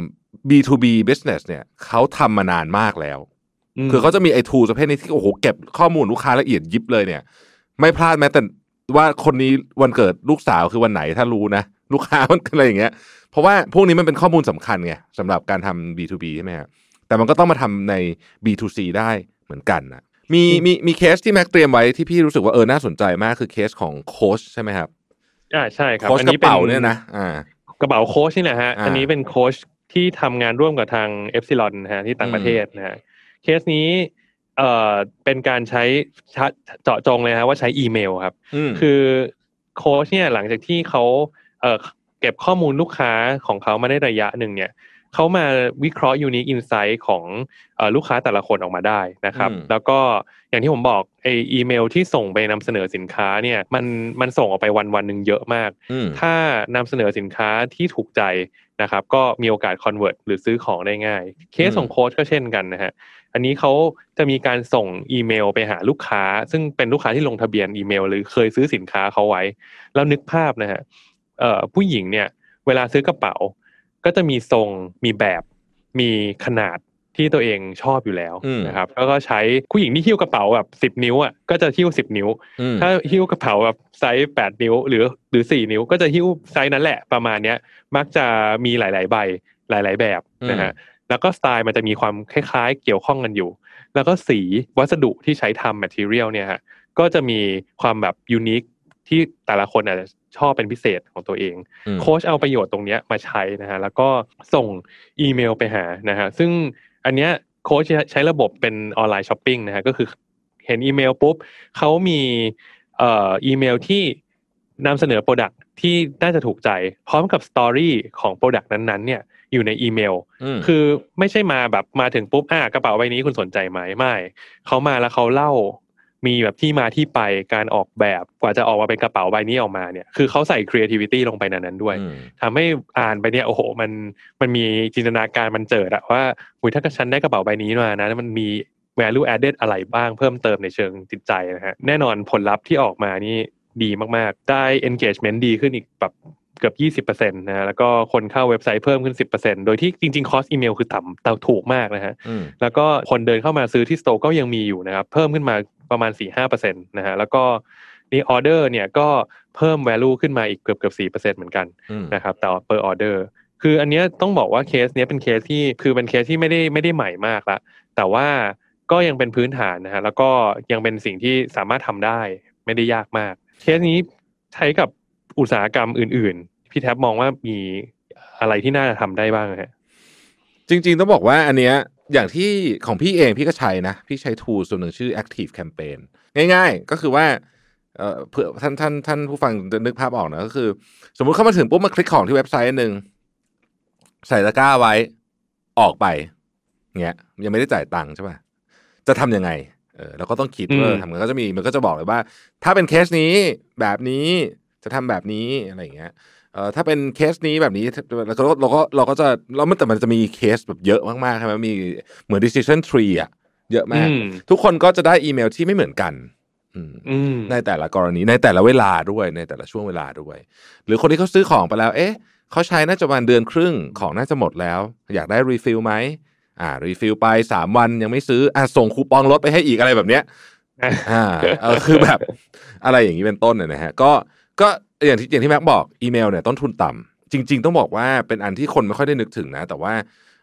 B2B business เนี่ยเขาทำมานานมากแล้วคือเขาจะมีไอ้ทูประเภทนี้ที่โอ้โหเก็บข้อมูลลูกค้าละเอียดยิบเลยเนี่ย ไม่พลาดแม้แต่ว่าคนนี้วันเกิดลูกสาวคือวันไหนถ้ารู้นะลูกค้ามันอะไรอย่างเงี้ยเพราะว่าพวกนี้มันเป็นข้อมูลสำคัญไงสำหรับการทำ B2B ใช่ไหมฮะแต่มันก็ต้องมาทำใน B2C ได้เหมือนกันนะมีมีมีเคสที่แม็กเตรียมไว้ที่พี่รู้สึกว่าเออน่าสนใจมากคือเคสของโค้ชใช่ไหมครับอ่าใช่ครับโค้ชกระเป๋าเนี่ยนะอ่ากระเป๋าโค้ชนี่แหละฮะอันนี้เป็นโค้ชที่ทำงานร่วมกับทางเอฟซิลอนฮะที่ต่างประเทศนะฮะเคสนี้เอ่อเป็นการใช้เจาะจงเลยฮะว่าใช้อีเมลครับ คือโค้ชเนี่ยหลังจากที่เขาเอ่อเก็บข้อมูลลูกค้าของเขามาได้ระยะหนึ่งเนี่ยเขามาวิเคราะห์ยูนิคอินไซต์ของลูกค้าแต่ละคนออกมาได้นะครับ แล้วก็อย่างที่ผมบอกไออีเมลที่ส่งไปนำเสนอสินค้าเนี่ยมันมันส่งออกไปวันวันหนึ่งเยอะมาก ถ้านำเสนอสินค้าที่ถูกใจนะครับ ก็มีโอกาสคอนเวิร์ตหรือซื้อของได้ง่าย เคสของโค้ชก็เช่นกันนะฮะอันนี้เขาจะมีการส่งอีเมลไปหาลูกค้า ซึ่งเป็นลูกค้าที่ลงทะเบียนอีเมล หรือเคยซื้อสินค้าเขาไว้แล้วนึกภาพนะฮะผู้หญิงเนี่ย เวลาซื้อกระเป๋าก็จะมีทรงมีแบบมีขนาดที่ตัวเองชอบอยู่แล้วนะครับแล้วก็ใช้ผู้หญิงที่หิ้วกระเป๋าแบบสิบนิ้วอ่ะก็จะหิ้วสิบนิ้ว ถ้าหิ้วกระเป๋าแบบไซส์แปดนิ้ว หรือหรือสี่นิ้ว ก็จะหิ้วไซส์นั้นแหละ ประมาณเนี้ยมักจะมีหลาย ๆ ใบหลาย ๆแบบนะฮะแล้วก็สไตล์มันจะมีความคล้ายๆ เกี่ยวข้องกันอยู่ แล้วก็สีวัสดุที่ใช้ทำแมทเทอเรียลเนี่ยฮะก็จะมีความแบบยูนิคที่แต่ละคนอาจจะชอบเป็นพิเศษของตัวเอง โค้ชเอาประโยชน์ตรงนี้มาใช้นะฮะ แล้วก็ส่งอีเมลไปหานะฮะ ซึ่งอันเนี้ยโค้ชใช้ระบบเป็นออนไลน์ช้อปปิ้งนะฮะ ก็คือเห็นอีเมลปุ๊บเขามีอีเมลที่นำเสนอโปรดักที่น่าจะถูกใจ พร้อมกับสตอรี่ของโปรดักนั้นๆ เนี่ยอยู่ในอีเมล คือไม่ใช่มาแบบมาถึงปุ๊บอ่ากระเป๋าใบนี้คุณสนใจไหมไม่เขามาแล้วเขาเล่ามีแบบที่มาที่ไปการออกแบบกว่าจะออกมาเป็นกระเป๋าใบนี้ออกมาเนี่ยคือเขาใส่ creativity ลงไปน้นนั้นด้วย ทำให้อ่านไปเนี่ยโอ้โห มันมันมีจินตนาการมันเจิดอะว่าหุยถ้าฉันได้กระเป๋าใบนี้มานะมันมี value added อะไรบ้างเพิ่มเติมในเชิงจิตใจนะฮะแน่นอนผลลัพธ์ที่ออกมานี่ดีมาก ๆ ได้ engagement ดีขึ้นอีกแบบเกือบ20%นะแล้วก็คนเข้าเว็บไซต์เพิ่มขึ้น 10%โดยที่จริงๆคอสอีเมลคือต่ำแต่ถูกมากนะฮะแล้วก็คนเดินเข้ามาซื้อที่สโตร์ก็ยังมีอยู่นะครับเพิ่มขึ้นมาประมาณ4-5%นะฮะแล้วก็นี่ออเดอร์เนี่ย ก็เพิ่ม value ขึ้นมาอีกเกือบเกือบสี่เปอร์เซ็นต์เหมือนกันนะครับ ต่อ per order คืออันเนี้ยต้องบอกว่าเคส เนี้ยเป็นเคสที่คือเป็นเคสที่ไม่ได้ไม่ได้ใหม่มากละแต่ว่าก็ยังเป็นพื้นฐานนะฮะแล้วก็ยังเป็นสิ่งที่สามารถทำได้ ไม่ได้ยากมาก เคสนี้ใช้กับอุตสาหกรรมอื่น ๆ พี่แท็บมองว่ามีอะไรที่น่าจะทำได้บ้างฮะจริง ๆ ต้องบอกว่าอันเนี้ยอย่างที่ของพี่เองพี่ก็ใช้นะ พี่ใช้ทูส่วนหนึ่งชื่อ Active Campaign ง่ายๆ ก็คือว่าเอ่อเผื่อท่านท่านท่านผู้ฟังจะนึกภาพออกนะก็คือ สมมุติเข้ามาถึงปุ๊บมาคลิกของที่เว็บไซต์หนึ่งใส่ตะกร้าไว้ออกไปเงี้ยยังไม่ได้จ่ายตังค์ใช่ป่ะจะทํำยังไง เออเราก็ต้องคิดว่าทำมันก็จะมีมันก็จะบอกเลยว่า ถ้าเป็นเคสนี้แบบนี้จะทำแบบนี้อะไรอย่างเงี้ยเอ่อถ้าเป็นเคสนี้แบบนี้เราก็เราก็เราก็จะเราแต่ มันจะมีเคสแบบเยอะมากๆใช่ไหมมีเหมือน decision tree อ่ะเยอะมากทุกคนก็จะได้อีเมลที่ไม่เหมือนกันในแต่ละกรณีในแต่ละเวลาด้วยในแต่ละช่วงเวลาด้วย หรือคนที่เขาซื้อของไปแล้ว เอ๊ะเขาใช้น่าจะวันเดือนครึ่งของน่าจะหมดแล้ว อยากได้รีฟิลไหมอ่ารีฟิลไปสามวันยังไม่ซื้อ อ่าส่งคูปองลดไปให้อีกอะไรแบบเนี้ยอ่าคือแบบ อะไรอย่างนี้เป็นต้นนะฮะก็ก็อย่างที่อย่างที่แม็กบอกอีเมลเนี่ยต้นทุนต่ำจริง ๆต้องบอกว่าเป็นอันที่คนไม่ค่อยได้นึกถึงนะ แต่ว่า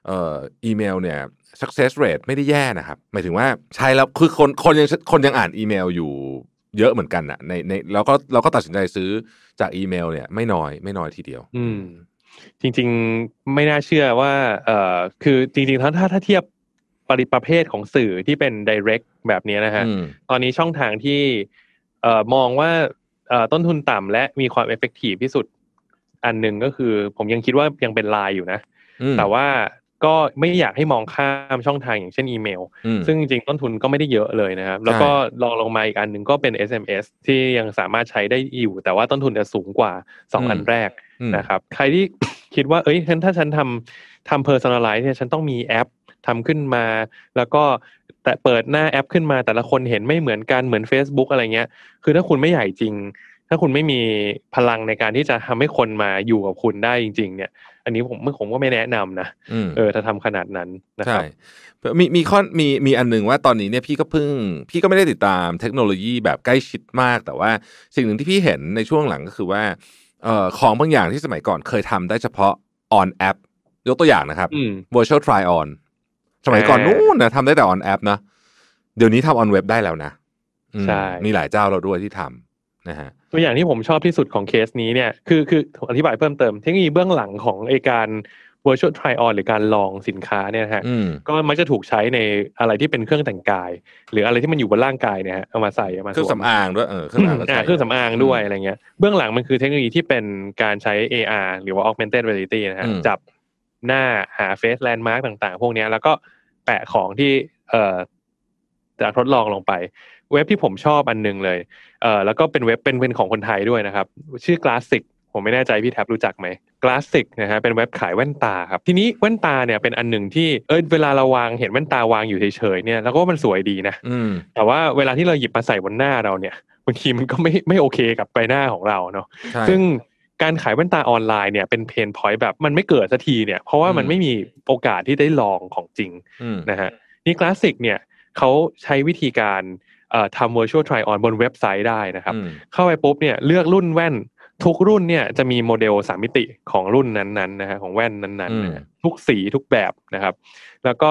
อีเมลเนี่ย success rate ไม่ได้แย่นะครับหมายถึงว่าใช่แล้วคือคนคนยังคนยังอ่านอีเมลอยู่เยอะเหมือนกันอะในในเราก็เราก็ตัดสินใจซื้อจากอีเมล เนี่ย ไม่น้อยไม่น้อยทีเดียว อืมจริงๆไม่น่าเชื่อว่าเอ่อคือจริงๆถ้าถ้าถ้าเทียบปริประเภทของสื่อที่เป็น direct แบบนี้นะฮะตอนนี้ช่องทางที่เอ่อมองว่าต้นทุนต่ำและมีความเอฟเฟกตีฟที่สุดอันหนึ่งก็คือ ผมยังคิดว่ายังเป็นไลน์อยู่นะ แต่ว่าก็ไม่อยากให้มองข้ามช่องทางอย่างเช่นอีเมล ซึ่งจริงต้นทุนก็ไม่ได้เยอะเลยนะครับ แล้วก็ลองลงมาอีกอันหนึ่งก็เป็น SMS ที่ยังสามารถใช้ได้อยู่ แต่ว่าต้นทุนจะสูงกว่า 2 อันแรกนะครับ ใครที่คิดว่า เอ้ยฉันถ้าฉันทำทำเ p e r s o อ a ไลน์เนี่ยฉันต้องมีแอปทำขึ้นมาแล้วก็แต่เปิดหน้าแอปขึ้นมาแต่ละคนเห็นไม่เหมือนกันเหมือน Facebook อะไรเงี้ย คือถ้าคุณไม่ใหญ่จริง ถ้าคุณไม่มีพลังในการที่จะทำให้คนมาอยู่กับคุณได้จริงๆเนี่ยอันนี้ผมม่ผมก็ไม่แนะนำนะเออถ้าทำขนาดนั้นนะครับมีมีข้อมีมีอันหนึ่งว่าตอนนี้เนี่ยพี่ก็เพิ่ง พี่ก็ไม่ได้ติดตามเทคโนโลยีแบบใกล้ชิดมาก แต่ว่าสิ่งหนึ่งที่พี่เห็นในช่วงหลังก็คือว่าออของบางอย่างที่สมัยก่อนเคยทำได้เฉพาะออนแอปยกตัวอย่างนะครับ virtual try on สมัยก่อนนู้นนะทำได้แต่ออนแอปนะ เดี๋ยวนี้ทำออนเว็บได้แล้วนะใช่มีหลายเจ้าเราด้วยที่ทำนะฮะตัวอย่างที่ผมชอบที่สุดของเคสนี้เนี่ย คือคืออธิบายเพิ่มเติมเทคโนโลยีเบื้องหลังของไอการ virtual try on หรือการลองสินค้าเนี่ยฮะก็มักจะถูกใช้ในอะไรที่เป็นเครื่องแต่งกาย หรืออะไรที่มันอยู่บนร่างกายเนี่ยฮะเอามาใส่เอามาเครื่องสำอางด้วยเออเครื่องเครื่องสำอาง ด้วยอะไรเงี้ยเบื้องหลังมันคือเทคโนโลยีที่เป็นการใช้ AR หรือว่า augmented reality นะฮะจับหน้าหาเฟซแลนด์มาร์กต่างๆ พวกนี้แล้วก็แปะของที่ เอ่อจากทดลองลงไป เว็บที่ผมชอบอันนึงเลยเอ่อแล้วก็เป็นเว็บเป็นเป็นของคนไทยด้วยนะครับ ชื่อคลาสสิกผมไม่แน่ใจพี่แท็บรู้จักไหมคลาสสิกนะฮะเป็นเว็บขายแว่นตาครับ ทีนี้แว่นตาเนี่ยเป็นอันหนึ่งที่เออเวลาเราวางเห็นแว่นตาวางอยู่เฉยๆเนี่ยแล้วก็มันสวยดีนะแต่ว่าเวลาที่เราหยิบมาใส่บนหน้าเราเนี่ยบางทีมันก็ไม่ไม่โอเคกับใบหน้าของเราเนาะซึ่งการขายแว่นตาออนไลน์เนี่ย เป็นเพนพอยต์แบบมันไม่เกิดสักทีเนี่ย เพราะว่ามันไม่มีโอกาสที่ได้ลองของจริงนะฮะนี่คลาสสิกเนี่ยเขาใช้วิธีการทำ virtual try on บนเว็บไซต์ได้นะครับ เข้าไปปุ๊บเนี่ยเลือกรุ่นแว่น ทุกรุ่นเนี่ยจะมีโมเดลสามมิติของรุ่นนั้นๆนะฮะของแว่นนั้นๆนะทุกสีทุกแบบนะครับ แล้วก็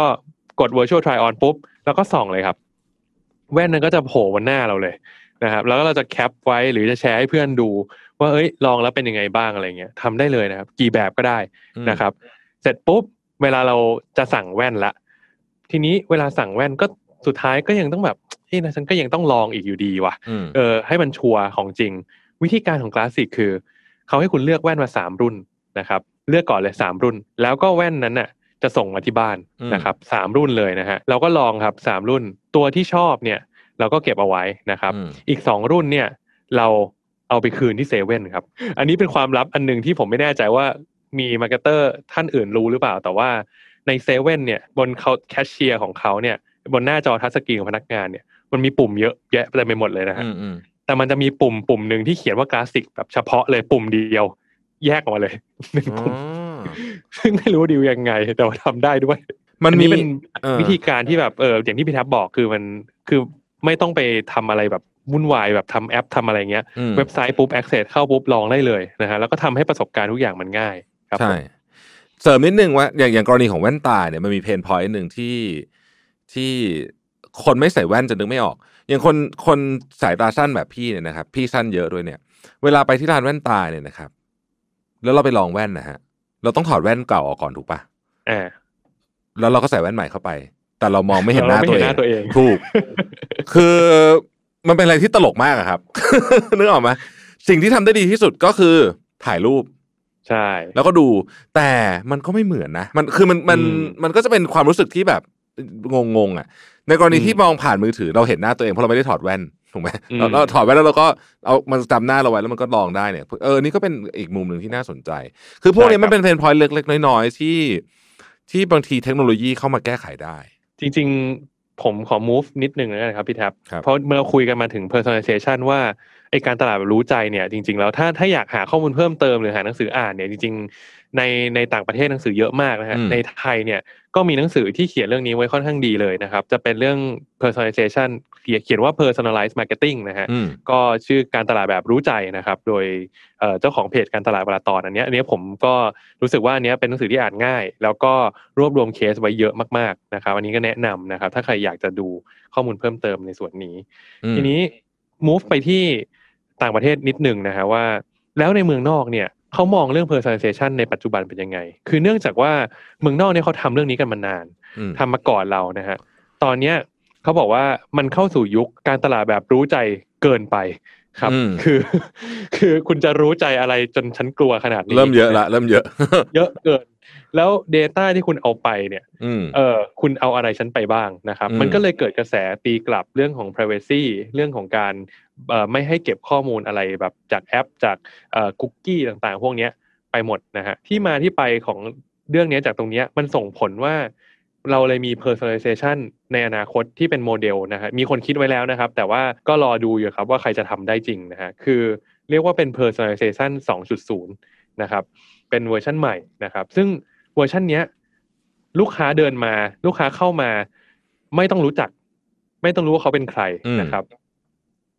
กด virtual try on ปุ๊บแล้วก็ส่องเลยครับ แว่นนั้นก็จะโผล่บนหน้าเราเลยนะครับ แล้วก็เราจะแคปไว้หรือจะแชร์ให้เพื่อนดูว่าเอ้ยลองแล้วเป็นยังไงบ้างอะไรเงี้ยทำได้เลยนะครับ กี่แบบก็ได้นะครับ เสร็จปุ๊บเวลาเราจะสั่งแว่นละทีนี้เวลาสั่งแว่นก็สุดท้ายก็ยังต้องแบบเฮ้ยนะฉันก็ยังต้องลองอีกอยู่ดีว่ะเออให้มันชัวร์ของจริง วิธีการของคลาสสิกคือเขาให้คุณเลือกแว่นมาสามรุ่นนะครับ เลือกก่อนเลยสามรุ่น แล้วก็แว่นนั้นน่ะ จะส่งมาที่บ้านนะครับสามรุ่นเลยนะฮะเราก็ลองครับสามรุ่น ตัวที่ชอบเนี่ย เราก็เก็บเอาไว้นะครับ อีกสองรุ่นเนี่ย เราเอาไปคืนที่เซเว่นครับ อันนี้เป็นความลับอันหนึ่งที่ผมไม่แน่ใจว่ามีมาร์เก็ตเตอร์ท่านอื่นรู้หรือเปล่า แต่ว่าในเซเว่นเนี่ย บนเขาแคชเชียร์ของเขาเนี่ย บนหน้าจอทัชสกรีนของพนักงานเนี่ยมันมีปุ่มเยอะแยะไปหมดเลยนะฮะ แต่มันจะมีปุ่มปุ่มหนึ่งที่เขียนว่ากราสิกแบบเฉพาะเลยปุ่มเดียวแยกออกมาเลยหนึ่งปุ่มซึ่งไม่รู้ดิวยังไง แต่ว่าทำได้ด้วย มันมีเป็นวิธีการที่แบบเอออย่างที่พี่แท็บบอกคือมันคือไม่ต้องไปทำอะไรแบบวุ่นวายแบบทำแอป ทำอะไรเงี้ย เว็บไซต์ปุ๊บแอคเซสเข้าปุ๊บลองได้เลยนะฮะแล้วก็ทำให้ประสบการณ์ทุกอย่างมันง่าย ครับใช่เสริมนิดนึงว่าอย่างอย่างกรณีของแว่นตาเนี่ยมันมีเพนพอยต์หนึ่งที่ที่คนไม่ใส่แว่นจะนึกไม่ออกอย่างคนคนสายตาสั้นแบบพี่เนี่ยนะครับ พี่สั้นเยอะด้วยเนี่ยเวลาไปที่ร้านแว่นตาเนี่ยนะครับ แล้วเราไปลองแว่นนะฮะ เราต้องถอดแว่นเก่าออกก่อนถูกปะอ่าแล้วเราก็ใส่แว่นใหม่เข้าไป แต่เรามองไม่เห็นหน้าตัวเองถูก คือมันเป็นอะไรที่ตลกมากอะครับนึกออกไหมสิ่งที่ทำได้ดีที่สุดก็คือถ่ายรูป ใช่ แล้วก็ดู แต่มันก็ไม่เหมือนนะ มันคือมันมันมันก็จะเป็นความรู้สึกที่แบบงงๆอ่ะในกรณีที่มองผ่านมือถือเราเห็นหน้าตัวเองเพราะเราไม่ได้ถอดแว่นถูกไหมเราถอดแว่น แล้วเราก็เอามันจำหน้าเราไว้แล้วมันก็ลองได้เนี่ย เออนี่ก็เป็นอีกมุมหนึ่งที่น่าสนใจ คือพวกนี้มันเป็นเพนพอยต์เล็ก ๆ น้อยๆที่ที่บางทีเทคโนโลยีเข้ามาแก้ไขได้ จริง ๆผมขอ move นิดนึงนะครับพี่แท็บเพราะเมื่อคุยกันมาถึง personalization ว่าไอการตลาดแบบรู้ใจเนี่ยจริงๆแล้วถ้าถ้าอยากหาข้อมูลเพิ่มเติมหรือหาหนังสืออ่านเนี่ยจริงๆในในต่างประเทศหนังสือเยอะมากนะฮะในไทยเนี่ยก็มีหนังสือที่เขียนเรื่องนี้ไว้ค่อนข้างดีเลยนะครับ จะเป็นเรื่อง personalization เขียนว่า personalized marketing นะฮะก็ชื่อการตลาดแบบรู้ใจนะครับ โดยเจ้าของเพจการตลาดวลาตอนอันนี้อันนี้ผมก็รู้สึกว่าอันนี้เป็นหนังสือที่อ่านง่าย แล้วก็รวบรวมเคสไว้เยอะมาก ๆนะครับอันนี้ก็แนะนำนะครับ ถ้าใครอยากจะดูข้อมูลเพิ่มเติมในส่วนนี้ ทีนี้ move ไปที่ต่างประเทศนิดหนึ่งนะฮะว่า แล้วในเมืองนอกเนี่ยเขามองเรื่อง personalization ในปัจจุบันเป็นยังไง คือเนื่องจากว่าเมืองนอกเนี่ยเขาทำเรื่องนี้กันมานานทำมาก่อนเรานะฮะตอนเนี้ยเขาบอกว่ามันเข้าสู่ยุคการตลาดแบบรู้ใจเกินไป ครับคือ คือคุณจะรู้ใจอะไรจนฉันกลัวขนาดนี้เริ่มเยอะละเริ่มเยอะเยอะเกินแล้ว Data ที่คุณเอาไปเนี่ยเออคุณเอาอะไรฉันไปบ้างนะครับ มันก็เลยเกิดกระแสตีกลับเรื่องของ Privacy เรื่องของการไม่ให้เก็บข้อมูลอะไรแบบจากแอปจากคุกกี้ต่างๆ พวกนี้ไปหมดนะฮะที่มาที่ไปของเรื่องนี้จากตรงนี้ มันส่งผลว่าเราเลยมี personalization ในอนาคตที่เป็นโมเดลนะฮะมีคนคิดไว้แล้วนะครับ แต่ว่าก็รอดูอยู่ครับ ว่าใครจะทำได้จริงนะฮะคือเรียกว่าเป็น personalization 2.0 นะครับ เป็นเวอร์ชันใหม่นะครับ ซึ่งเวอร์ชันนี้ลูกค้าเดินมาลูกค้าเข้ามา ไม่ต้องรู้จัก ไม่ต้องรู้ว่าเขาเป็นใครนะครับ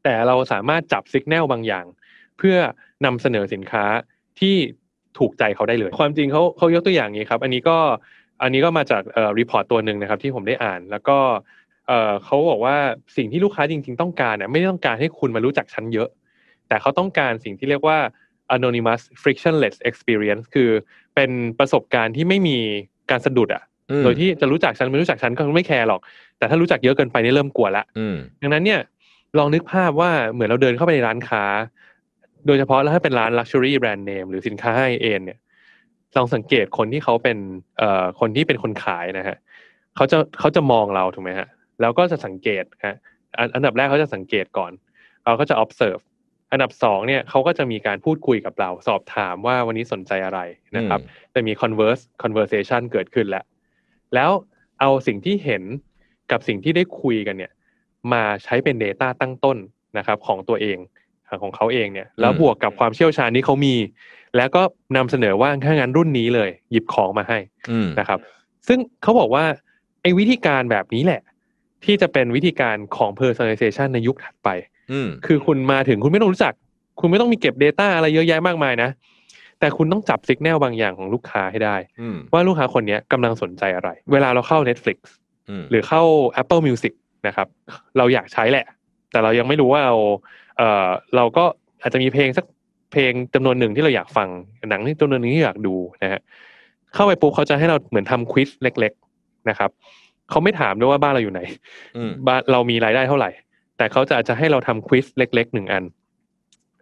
แต่เราสามารถจับสัญญาณบางอย่าง เพื่อนำเสนอสินค้าที่ถูกใจเขาได้เลย ความจริงเขาเขายกตัวอย่างนี้ครับ อันนี้ก็อันนี้ก็มาจากรีพอร์ตตัวหนึ่งนะครับที่ผมได้อ่าน แล้วก็เขาบอกว่าสิ่งที่ลูกค้าจริง ๆ ต้องการเนี่ยไม่ต้องการให้คุณมารู้จักฉันเยอะ แต่เขาต้องการสิ่งที่เรียกว่า anonymous frictionless experience คือเป็นประสบการณ์ที่ไม่มีการสะดุดอะโดยที่จะรู้จักฉันไม่รู้จักฉันก็ไม่แคร์หรอก แต่ถ้ารู้จักเยอะเกินไปนี่เริ่มกลัวละดังนั้นเนี่ยลองนึกภาพว่าเหมือนเราเดินเข้าไปในร้านค้า โดยเฉพาะแล้วถ้าเป็นร้าน Luxury Brand Name หรือสินค้าให้เองเนี่ยลองสังเกตคนที่เขาเป็นเอ่อคนที่เป็นคนขายนะฮะเขาจะเขาจะมองเราถูกไหมฮะแล้วก็จะสังเกตฮะอันดับแรกเขาจะสังเกตก่อน เราก็จะ observe อันดับสองเนี่ยเขาก็จะมีการพูดคุยกับเรา สอบถามว่าวันนี้สนใจอะไรนะครับจะมี converse conversation เกิดขึ้นแล้ว แล้วเอาสิ่งที่เห็นกับสิ่งที่ได้คุยกันเนี่ยมาใช้เป็น Data ตั้งต้นนะครับของตัวเองของเขาเองเนี่ย แล้วบวกกับความเชี่ยวชาญนี้เขามี แล้วก็นำเสนอว่าถ้างั้นรุ่นนี้เลย หยิบของมาให้นะครับ ซึ่งเขาบอกว่า ไอ้วิธีการแบบนี้แหละ ที่จะเป็นวิธีการของ personalization ในยุคถัดไปคือคุณมาถึงคุณไม่ต้องรู้จัก คุณไม่ต้องมีเก็บ Data อะไรเยอะแยะมากมายนะแต่คุณต้องจับสัญญาณบางอย่างของลูกค้าให้ได้ว่าลูกค้าคนนี้กำลังสนใจอะไร เวลาเราเข้า Netflix หรือเข้า Apple Music นะครับ เราอยากใช้แหละ แต่เรายังไม่รู้ว่าเราเออเราก็อาจจะมีเพลงสักเพลงจำนวนหนึ่งที่เราอยากฟัง หนังที่จำนวนหนึ่งที่อยากดูนะฮะ เข้าไปปุ๊บเขาจะให้เราเหมือนทำควิสเล็กๆนะครับ เขาไม่ถามด้วยว่าบ้านเราอยู่ไหนบ้านเรามีรายได้เท่าไหร่ แต่เขาจะอาจจะให้เราทำควิสเล็กๆหนึ่งอัน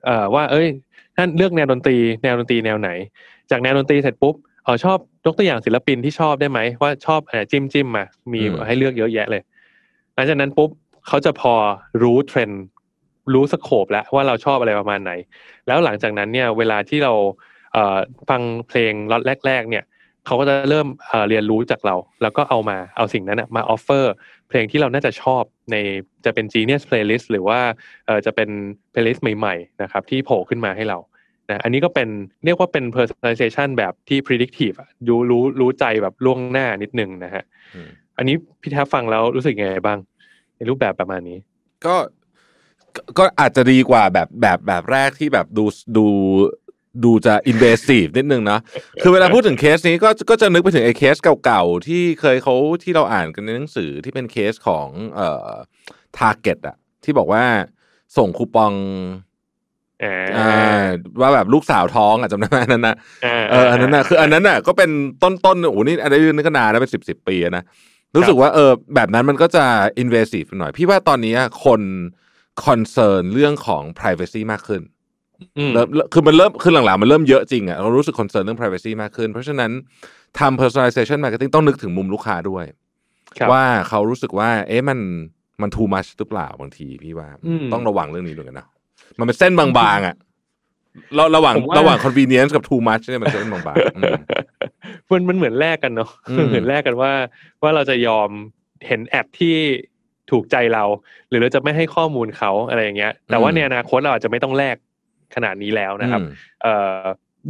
เอ่อว่า เอ้ย ท่านเลือกแนวดนตรี แนวดนตรีแนวไหน จากแนวดนตรีเสร็จปุ๊บเอาชอบยกตัวอย่างศิลปินที่ชอบได้ไหมว่าชอบอะไรจิ้มจิ้มมามีให้เลือกเยอะแยะเลยลังจากนั้นปุ๊บเขาจะพอรู้เทรนด์รู้สโคปแล้วว่าเราชอบอะไรประมาณไหนแล้วหลังจากนั้นเนี่ยเวลาที่เราฟังเพลงร็อดแรกๆเนี่ยเขาก็จะเริ่มเรียนรู้จากเรา แล้วก็เอามาเอาสิ่งนั้นมาออฟเฟอร์เพลงที่เราน่าจะชอบในจะเป็น Genius Playlist หรือว่าจะเป็น Playlist ใหม่ๆนะครับที่โผล่ขึ้นมาให้เรานะอันนี้ก็เป็นเรียกว่าเป็น personalization แบบที่ predictive ดูรู้รู้ใจแบบล่วงหน้านิดนึงนะฮะอันนี้พี่แทบฟังแล้วรู้สึกยังไงบ้างในรูปแบบประมาณนี้ ก็ก็อาจจะดีกว่าแบบแบบแบบแรกที่แบบดูดูดูจะอินเวสทีฟนิดนึงนะคือเวลาพูดถึงเคสนี้ก็ก็จะนึกไปถึงไอ้เคสเก่าๆที่เคยเขาที่เราอ่านกันในหนังสือที่เป็นเคสของเอ่อทาร์เก็ตอะที่บอกว่าส่งคูปองว่าแบบลูกสาวท้องอ่ะจำได้ไหมนั้นนะเอออันนั้นนะคืออันนั้นน่ะก็เป็นต้นต้นโอ้โหนี่อันนี้ก็นานแล้วเป็นสิบสิบปีนะรู้สึกว่าเออแบบนั้นมันก็จะ invasive หน่อยพี่ว่าตอนนี้คนคอนเซิร์นเรื่องของ privacy มากขึ้นเริ่มคือมันเริ่มคือหลังๆมันเริ่มเยอะจริงอะเรารู้สึกคอนเซิร์นเรื่อง privacy มากขึ้น เพราะฉะนั้นทำ personalization marketing ต้องนึกถึงมุมลูกค้าด้วยว่าเขารู้สึกว่า เอ๊ะมันมัน too much หรือเปล่าบางทีพี่ว่าต้องระวังเรื่องนี้ด้วยกันนะมันเป็นเส้นบางๆ อ่ะเราระหว่างระหว่าง convenience กับ too much เนี่ยมันจะเป็นบางบางมันมันเหมือนแลกกันเนาะ เหมือนแลกกันว่า ว่าเราจะยอมเห็นแอปที่ถูกใจเรา หรือเราจะไม่ให้ข้อมูลเขาอะไรอย่างเงี้ย แต่ว่าในอนาคตเราอาจจะไม่ต้องแลกขนาดนี้แล้วนะครับเอ่อ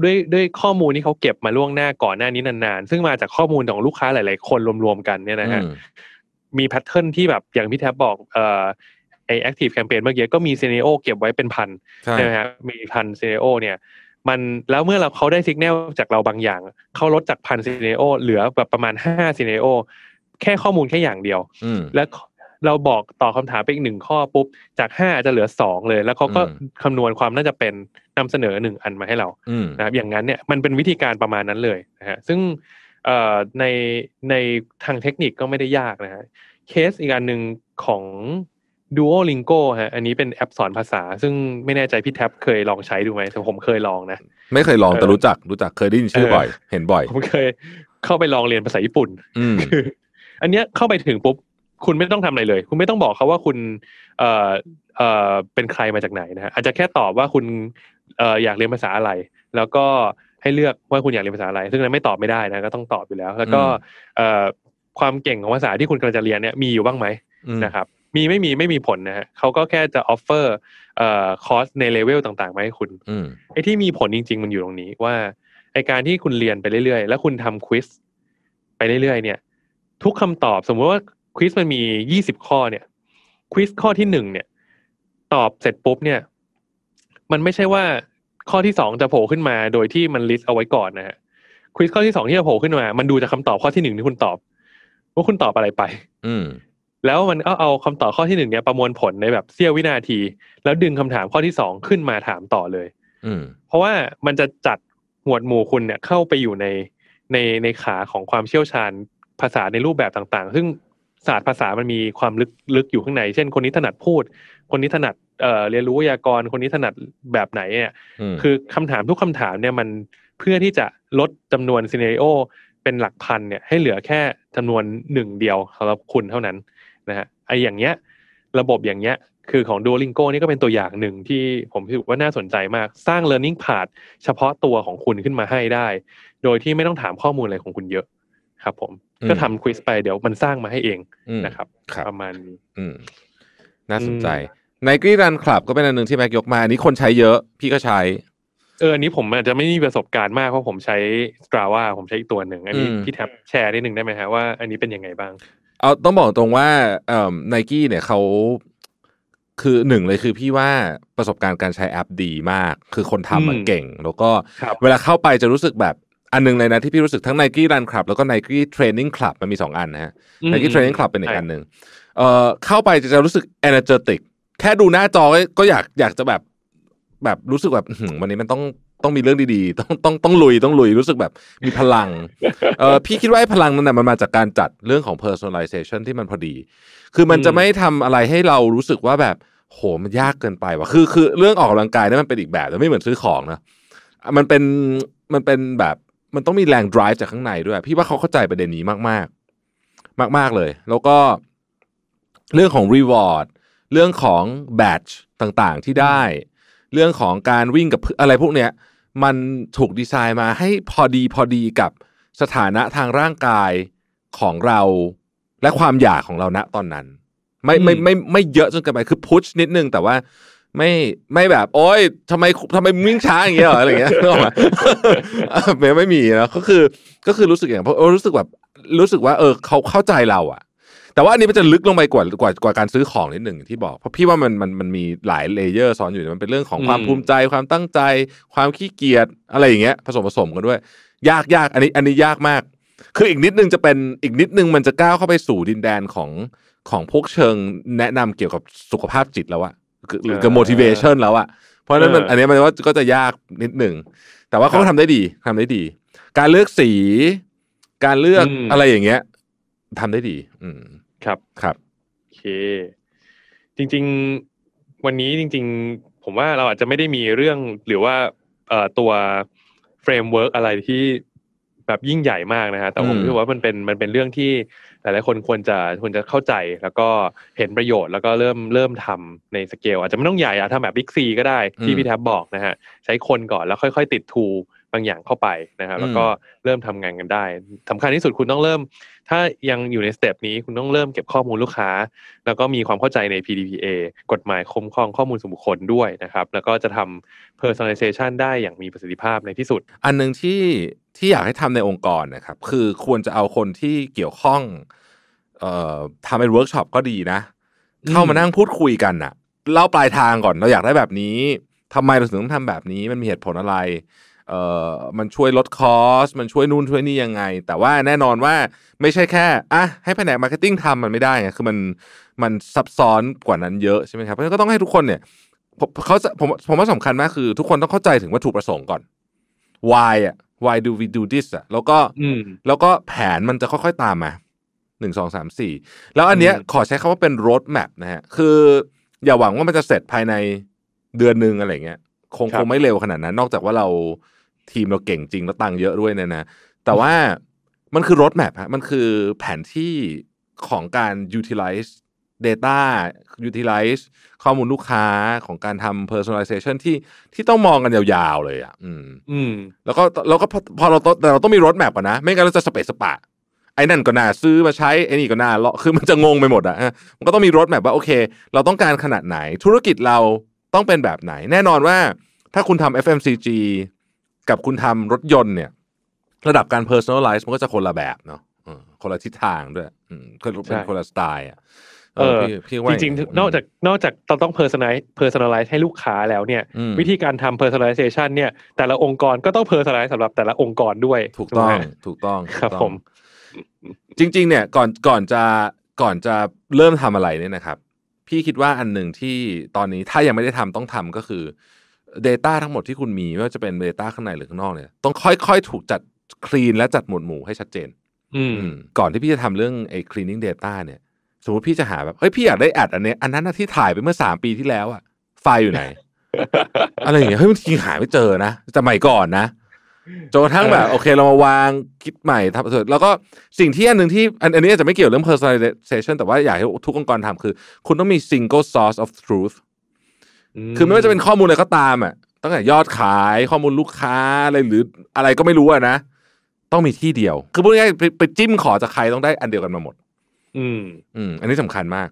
ด้วยด้วยข้อมูลที่เขาเก็บมาล่วงหน้าก่อนหน้านี้นานๆ ซึ่งมาจากข้อมูลของลูกค้าหลายๆคนรวมๆกันเนี่ยนะฮะมีแพทเทิร์นที่แบบอย่างพี่แท็บบอกเอ่อไอแอคทีฟแคมเปญเมื่อกี้ก็มีซีเนโอเก็บไว้เป็นพันใช่ไหมครับมีพันซีเนโอเนี่ยมันแล้วเมื่อเราเขาได้สัญญาณจากเราบางอย่างเขาลดจากพันซีเนโอเหลือแบบประมาณห้าซีเนโอแค่ข้อมูลแค่อย่างเดียว แล้วเราบอกต่อคำถามไปอีกหนึ่งข้อปุ๊บจากห้าจะเหลือสองเลย แล้วเขาก็คำนวณความน่าจะเป็นนำเสนอหนึ่งอันมาให้เรานะครับอย่างนั้นเนี่ยมันเป็นวิธีการประมาณนั้นเลยนะฮะซึ่งในในทางเทคนิคก็ไม่ได้ยากนะฮะเคสอีกอันหนึ่งของ Duolingo ฮะอันนี้เป็นแอปสอนภาษา ซึ่งไม่แน่ใจพี่แท็บเคยลองใช้ดูไหมแต่ผมเคยลองนะไม่เคยลองแต่รู้จัก รู้จักเคยได้ยินชื่อบ่อย เห็นบ่อยผมเคยเข้าไปลองเรียนภาษาญี่ปุ่นคืออันเนี้ยเข้าไปถึงปุ๊บคุณไม่ต้องทำอะไรเลย คุณไม่ต้องบอกเขาว่าคุณเอ่อเอ่อเป็นใครมาจากไหนนะฮะอาจจะแค่ตอบว่าคุณเอ่ออยากเรียนภาษาอะไร แล้วก็ให้เลือกว่าคุณอยากเรียนภาษาอะไร ซึ่งนั้นไม่ตอบไม่ได้นะ ก็ต้องตอบอยู่แล้วแล้ว ก็เอ่อความเก่งของภาษาที่คุณกำลังจะเรียนเนี่ยมีอยู่บ้างไหมนะครับมีไม่มีไม่มีผลนะฮะเขาก็แค่จะออฟเฟอร์คอร์สในเลเวลต่างๆมาให้คุณไอ้ที่มีผลจริง ๆ มันอยู่ตรงนี้ ว่าไอการที่คุณเรียนไปเรื่อยๆแล้วคุณทำควิสไปเรื่อยๆเนี่ยทุกคำตอบ สมมติว่าควิสมันมียี่สิบข้อเนี่ยควิสข้อที่หนึ่งเนี่ย ตอบเสร็จปุ๊บเนี่ย มันไม่ใช่ว่าข้อที่สองจะโผล่ขึ้นมา โดยที่มันลิสต์เอาไว้ก่อนนะฮะควิสข้อที่สองที่จะโผล่ขึ้นมา มันดูจากคาตอบข้อที่หนึ่งที่คุณตอบว่าคุณตอบอะไรไป อืแล้วมันก็เอาคำตอบข้อที่หนึ่งเนี่ยประมวลผลในแบบเสี้ยววินาที แล้วดึงคำถามข้อที่สองขึ้นมาถามต่อเลยอืเพราะว่ามันจะจัดหมวดหมู่คุณเนี่ยเข้าไปอยู่ในในในขาของความเชี่ยวชาญภาษาในรูปแบบต่างๆ ซึ่งศาสตร์ภาษามันมีความลึกลึกอยู่ข้างใน เช่นคนนี้ถนัดพูด คนนี้ถนัดเอ่อเรียนรู้วยากรคนนี้ถนัดแบบไหนเนี่ย คือคำถามทุกคำถามเนี่ยมันเพื่อที่จะลดจำนวนซีเนรยโอเป็นหลักพันเนี่ยให้เหลือแค่จำนวนหนึ่งเดียวสำหรับคุณเท่านั้นนะฮะไออย่างเงี้ย ระบบอย่างเงี้ย คือของ Duolingo นี่ก็เป็นตัวอย่างหนึ่งที่ผมคิดว่าน่าสนใจมาก สร้าง Learning Path เฉพาะตัวของคุณขึ้นมาให้ได้ โดยที่ไม่ต้องถามข้อมูลอะไรของคุณเยอะครับผมก็ทำควิสไปเดี๋ยวมันสร้างมาให้เองนะครับรบประมาณนี้น่าสนใจไนกี้รันคลับก็เป็นอันหนึ่งที่แม็กยกมา อันนี้คนใช้เยอะ พี่ก็ใช้ เอออันนี้ผมอาจจะไม่มีประสบการณ์มากเพราะผมใช้ Strava ผมใช้อีกตัวหนึ่งอันนี้พี่แท็บแชร์นิดหนึ่งได้ไหมฮะว่าอันนี้เป็นยังไงบ้างเอาต้องบอกตรงว่าไนกี้เนี่ยเขาคือหนึ่งเลยคือพี่ว่าประสบการณ์การใช้แอปดีมาก คือคนทำมันเก่ง แล้วก็เวลาเข้าไปจะรู้สึกแบบอันนึงเลยนะที่พี่รู้สึกทั้ง Nike Run Club แล้วก็ Nike Training Club มันมีสองอันนะฮะ Nike Training Club เป็นอีกอันหนึ่งเอ่อเข้าไปจะจะรู้สึก energetic แค่ดูหน้าจอก็อยากอยากจะแบบแบบรู้สึกแบบวันนี้มันต้องต้องมีเรื่องดีๆ ต้องต้องต้องลุยต้องลุยรู้สึกแบบมีพลังเออพี่คิดว่าพลังนั้นน่ยมันมาจากการจัดเรื่องของ personalization ที่มันพอดี คือมันจะไม่ทำอะไรให้เรารู้สึกว่าแบบโหมันยากเกินไปว่ะ คือ คือ เรื่องออกกำลังกายนี่มันเป็นอีกแบบแไม่เหมือนซื้อของนะ มันเป็นมันเป็นแบบ มันต้องมีแรง drive จากข้างในด้วยพี่ว่าเขาเข้าใจประเด็นนี้มากมากมากๆเลยแล้วก็เรื่องของ reward เรื่องของ badge ต่างๆที่ได้เรื่องของการวิ่งกับอะไรพวกเนี้ยมันถูกดีไซน์มาให้พอดีพอดีกับสถานะทางร่างกายของเรา และความอยากของเราณตอนนั้น ไม่ไม่ไม่ไม่เยอะจนเกินไปคือพุชนิดนึง แต่ว่าไม่ไม่แบบโอ้ยทำไมทำไมวิ่งช้าอย่างเงี้ยหรออะไรเงี้ยไมไม่ไม่มีนะก็คือก็คือรู้สึกอย่างเพราะรู้สึกแบบรู้สึกว่าเออ เขาเข้าใจเราอ่ะแต่ว่าอันนี้มันจะลึกลงไปกว่ากว่ากว่าการซื้อของนิดหนึ่งที่บอกเพราะพี่ว่ามันมันมันมีหลายเลเยอร์ซ้อนอยู่มันเป็นเรื่องของความภูมิใจความตั้งใจความขี้เกียจอะไรอย่างเงี้ย ผสมผสมกันด้วย ยากยากอันนี้อันนี้ยากมาก คืออีกนิดนึงจะเป็นอีกนิดนึงมันจะก้าวเข้าไปสู่ดินแดนของของพวกเชิงแนะนำเกี่ยวกับสุขภาพจิตแล้วอะหรือกับ motivation แล้วอะเพราะนั้นมันอันนี้มันก็จะยากนิดหนึ่งแต่ว่าเขาทำได้ดี ทำได้ดี การเลือกสี การเลือกอะไรอย่างเงี้ย ทำได้ดี อืมครับ ครับโอเค จริง ๆ วันนี้จริง ๆ ผมว่าเราอาจจะไม่ได้มีเรื่องหรือว่าตัวเฟรมเวิร์กอะไรที่แบบยิ่งใหญ่มากนะฮะ แต่ผมคิดว่ามันเป็นมันเป็นเรื่องที่หลายๆคนควรจะควรจะเข้าใจแล้วก็เห็นประโยชน์แล้วก็เริ่มเริ่มทำในสเกล อาจจะไม่ต้องใหญ่อะทำแบบบิ๊กซีก็ได้ที่พี่แท็บบอกนะฮะ ใช้คนก่อนแล้วค่อยๆติดทูบางอย่างเข้าไปนะครับ แล้วก็เริ่มทำงานกันได้สาคัญที่สุดคุณต้องเริ่ม ถ้ายังอยู่ในสเต็ปนี้คุณต้องเริ่มเก็บข้อมูลลูกค้าแล้วก็มีความเข้าใจใน PDPA กฎหมายคุ้มครองข้อมูลส่วนบุคคลด้วยนะครับ แล้วก็จะทำ personalization ได้อย่างมีประสิทธิภาพในที่สุด อันหนึ่งที่ที่อยากให้ทำในองค์กรนะครับ คือควรจะเอาคนที่เกี่ยวข้องเอ่อทำเป็นเวิร์กช็อปก็ดีนะ เข้ามานั่งพูดคุยกันอะเล่าปลายทางก่อนเราอยากได้แบบนี้ ทำไมเราถึงต้องทำแบบนี้มันมีเหตุผลอะไรเอ่อมันช่วยลดคอสมันช่วยนู่นช่วยนี่ยังไง แต่ว่าแน่นอนว่า ไม่ใช่แค่ อ่ะ ให้แผนกมาร์เก็ตติ้งทำมันไม่ได้ไง คือมันมันซับซ้อนกว่านั้นเยอะใช่ไหมครับ เพราะฉะนั้นก็ต้องให้ทุกคนเนี่ยเขาผมผมว่าสำคัญมากคือ ทุกคนต้องเข้าใจถึงวัตถุประสงค์ก่อน why อ่ะ why do we do this อ่ะแล้วก็แล้วก็แผนมันจะค่อยๆตามมาหนึ่งสองสามสี่ แล้วอันเนี้ย ขอใช้คาว่าเป็น road map นะฮะ คือ อย่าหวังว่ามันจะเสร็จภายในเดือนหนึ่งอะไรเงี้ยคงคงไม่เร็วขนาดนั้น นอกจากว่าเราทีมเราเก่งจริงแล้วตังเยอะด้วยเนี่ยนะ แต่ว่ามันคือรถแมพฮะมันคือแผนที่ของการ utilize data utilize ข้อมูลลูกค้าของการทำ personalization ที่ที่ต้องมองกันยาวๆเลยอ่ะ อืมอืมแล้วก็เราก็พอเราแต่เราต้องมีรถแมพก่อนนะไม่งั้นเราจะสเปซสปะไอ้นั่นก็น่าซื้อมาใช้ไอ้นี่ก็น่าเลาะคือมันจะงงไปหมดอ่ะมันก็ต้องมีรถแมพว่าโอเค เราต้องการขนาดไหนธุรกิจเราต้องเป็นแบบไหน แน่นอนว่าถ้าคุณทำ FMCG กับคุณทำรถยนต์เนี่ย ระดับการ personalize มันก็จะคนละแบบเนาะคนละทิศทางด้วยืมเป็นคนละสไตล์อ่ะเออจริงๆนอกจากนอกจากเราต้อง personalize personalize ให้ลูกค้าแล้วเนี่ย วิธีการทำ personalization เนี่ย แต่ละองค์กรก็ต้อง personalize สำหรับแต่ละองค์กรด้วย ถูกต้องถูกต้องครับผม จริง ๆ เนี่ย ก่อนก่อนจะก่อนจะเริ่มทำอะไรเนี่ยนะครับ พี่คิดว่าอันหนึ่งที่ตอนนี้ถ้ายังไม่ได้ทำต้องทำก็คือ Data ทั้งหมดที่คุณมีไม่ว่าจะเป็น Data ข้างในหรือข้างนอกเนี่ยต้องค่อย ๆ ถูกจัดคลีนและจัดหมวดหมู่ให้ชัดเจน อืก่อนที่พี่จะทำเรื่องไอ้ cleaning data เนี่ยสมมติพี่จะหาแบบเฮ้ยพี่อยากได้อัด อันเนี้ยอันนั้นที่ถ่ายไปเมื่อสามปีที่แล้วอะไฟล์อยู่ไหนอะไรอย่างเงี้ยเฮ้ยมันจริงหาไม่เจอนะจะใหม่ก่อนนะจนกระทั่งแบบ โอเคเรามาวางคิดใหม่ทำเสร็จแล้วก็สิ่งที่อันหนึ่งที่ อันนี้อาจจะไม่เกี่ยวเรื่อง personalization แต่ว่าอยากให้ทุกองค์กรทำคือ คุณต้องมี single source of truth คือไม่ว่าจะเป็นข้อมูลอะไรก็ตามอ่ะ ตั้งแต่ยอดขายข้อมูลลูกค้าอะไรหรืออะไรก็ไม่รู้อ่ะนะ ต้องมีที่เดียว คือพูดง่ายไปจิ้มขอจากใครต้องได้อันเดียวกันมาหมด อืมอืมอันนี้สำคัญมาก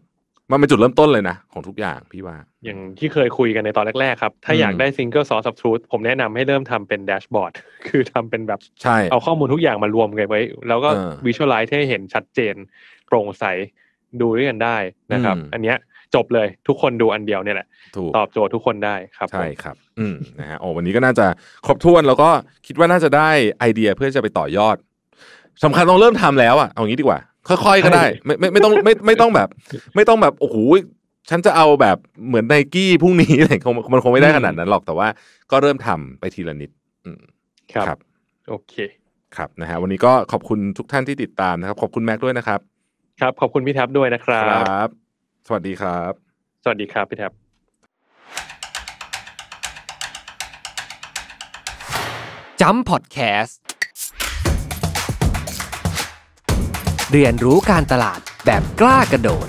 มันเป็นจุดเริ่มต้นเลยนะของทุกอย่างพี่ว่า อย่างที่เคยคุยกันในตอนแรก ๆ ครับถ้าอยากได้ซิงเกิลซอสทรูทผมแนะนำให้เริ่มทำเป็นแดชบอร์ดคือทำเป็นแบบใช่เอาข้อมูลทุกอย่างมารวมกันไว้ แล้วก็วิชวลไลท์ให้เห็นชัดเจนโปร่งใสดูด้วยกันได้นะครับ อันเนี้ยจบเลยทุกคนดูอันเดียวเนี่ยแหละตอบโจทย์ทุกคนได้ครับใช่ครับ อืมนะฮะโอ้วันนี้ก็น่าจะครบถ้วน แล้วก็คิดว่าน่าจะได้ไอเดียเพื่อจะไปต่อยอด สำคัญต้องเริ่มทำแล้วอ่ะเอางี้ดีกว่า ค่อยๆก็ได้ไม่ไม่ไม่ต้องไม่ไม่ต้องแบบ ไม่ต้องแบบโอ้โหฉันจะเอาแบบเหมือนไนกี้พรุ่งนี้อะไรมันคงไม่ได้ขนาดนั้นหรอกแต่ว่าก็เริ่มทำไปทีละนิดครับ โอเค ครับนะฮะวันนี้ก็ขอบคุณทุกท่านที่ติดตามนะครับ ขอบคุณแม็กด้วยนะครับ ครับ ขอบคุณพี่แท็บด้วยนะครับสวัสดีครับ สวัสดีครับ พี่แท็บจำพอดแคสต์เรียนรู้การตลาดแบบกล้ากระโดด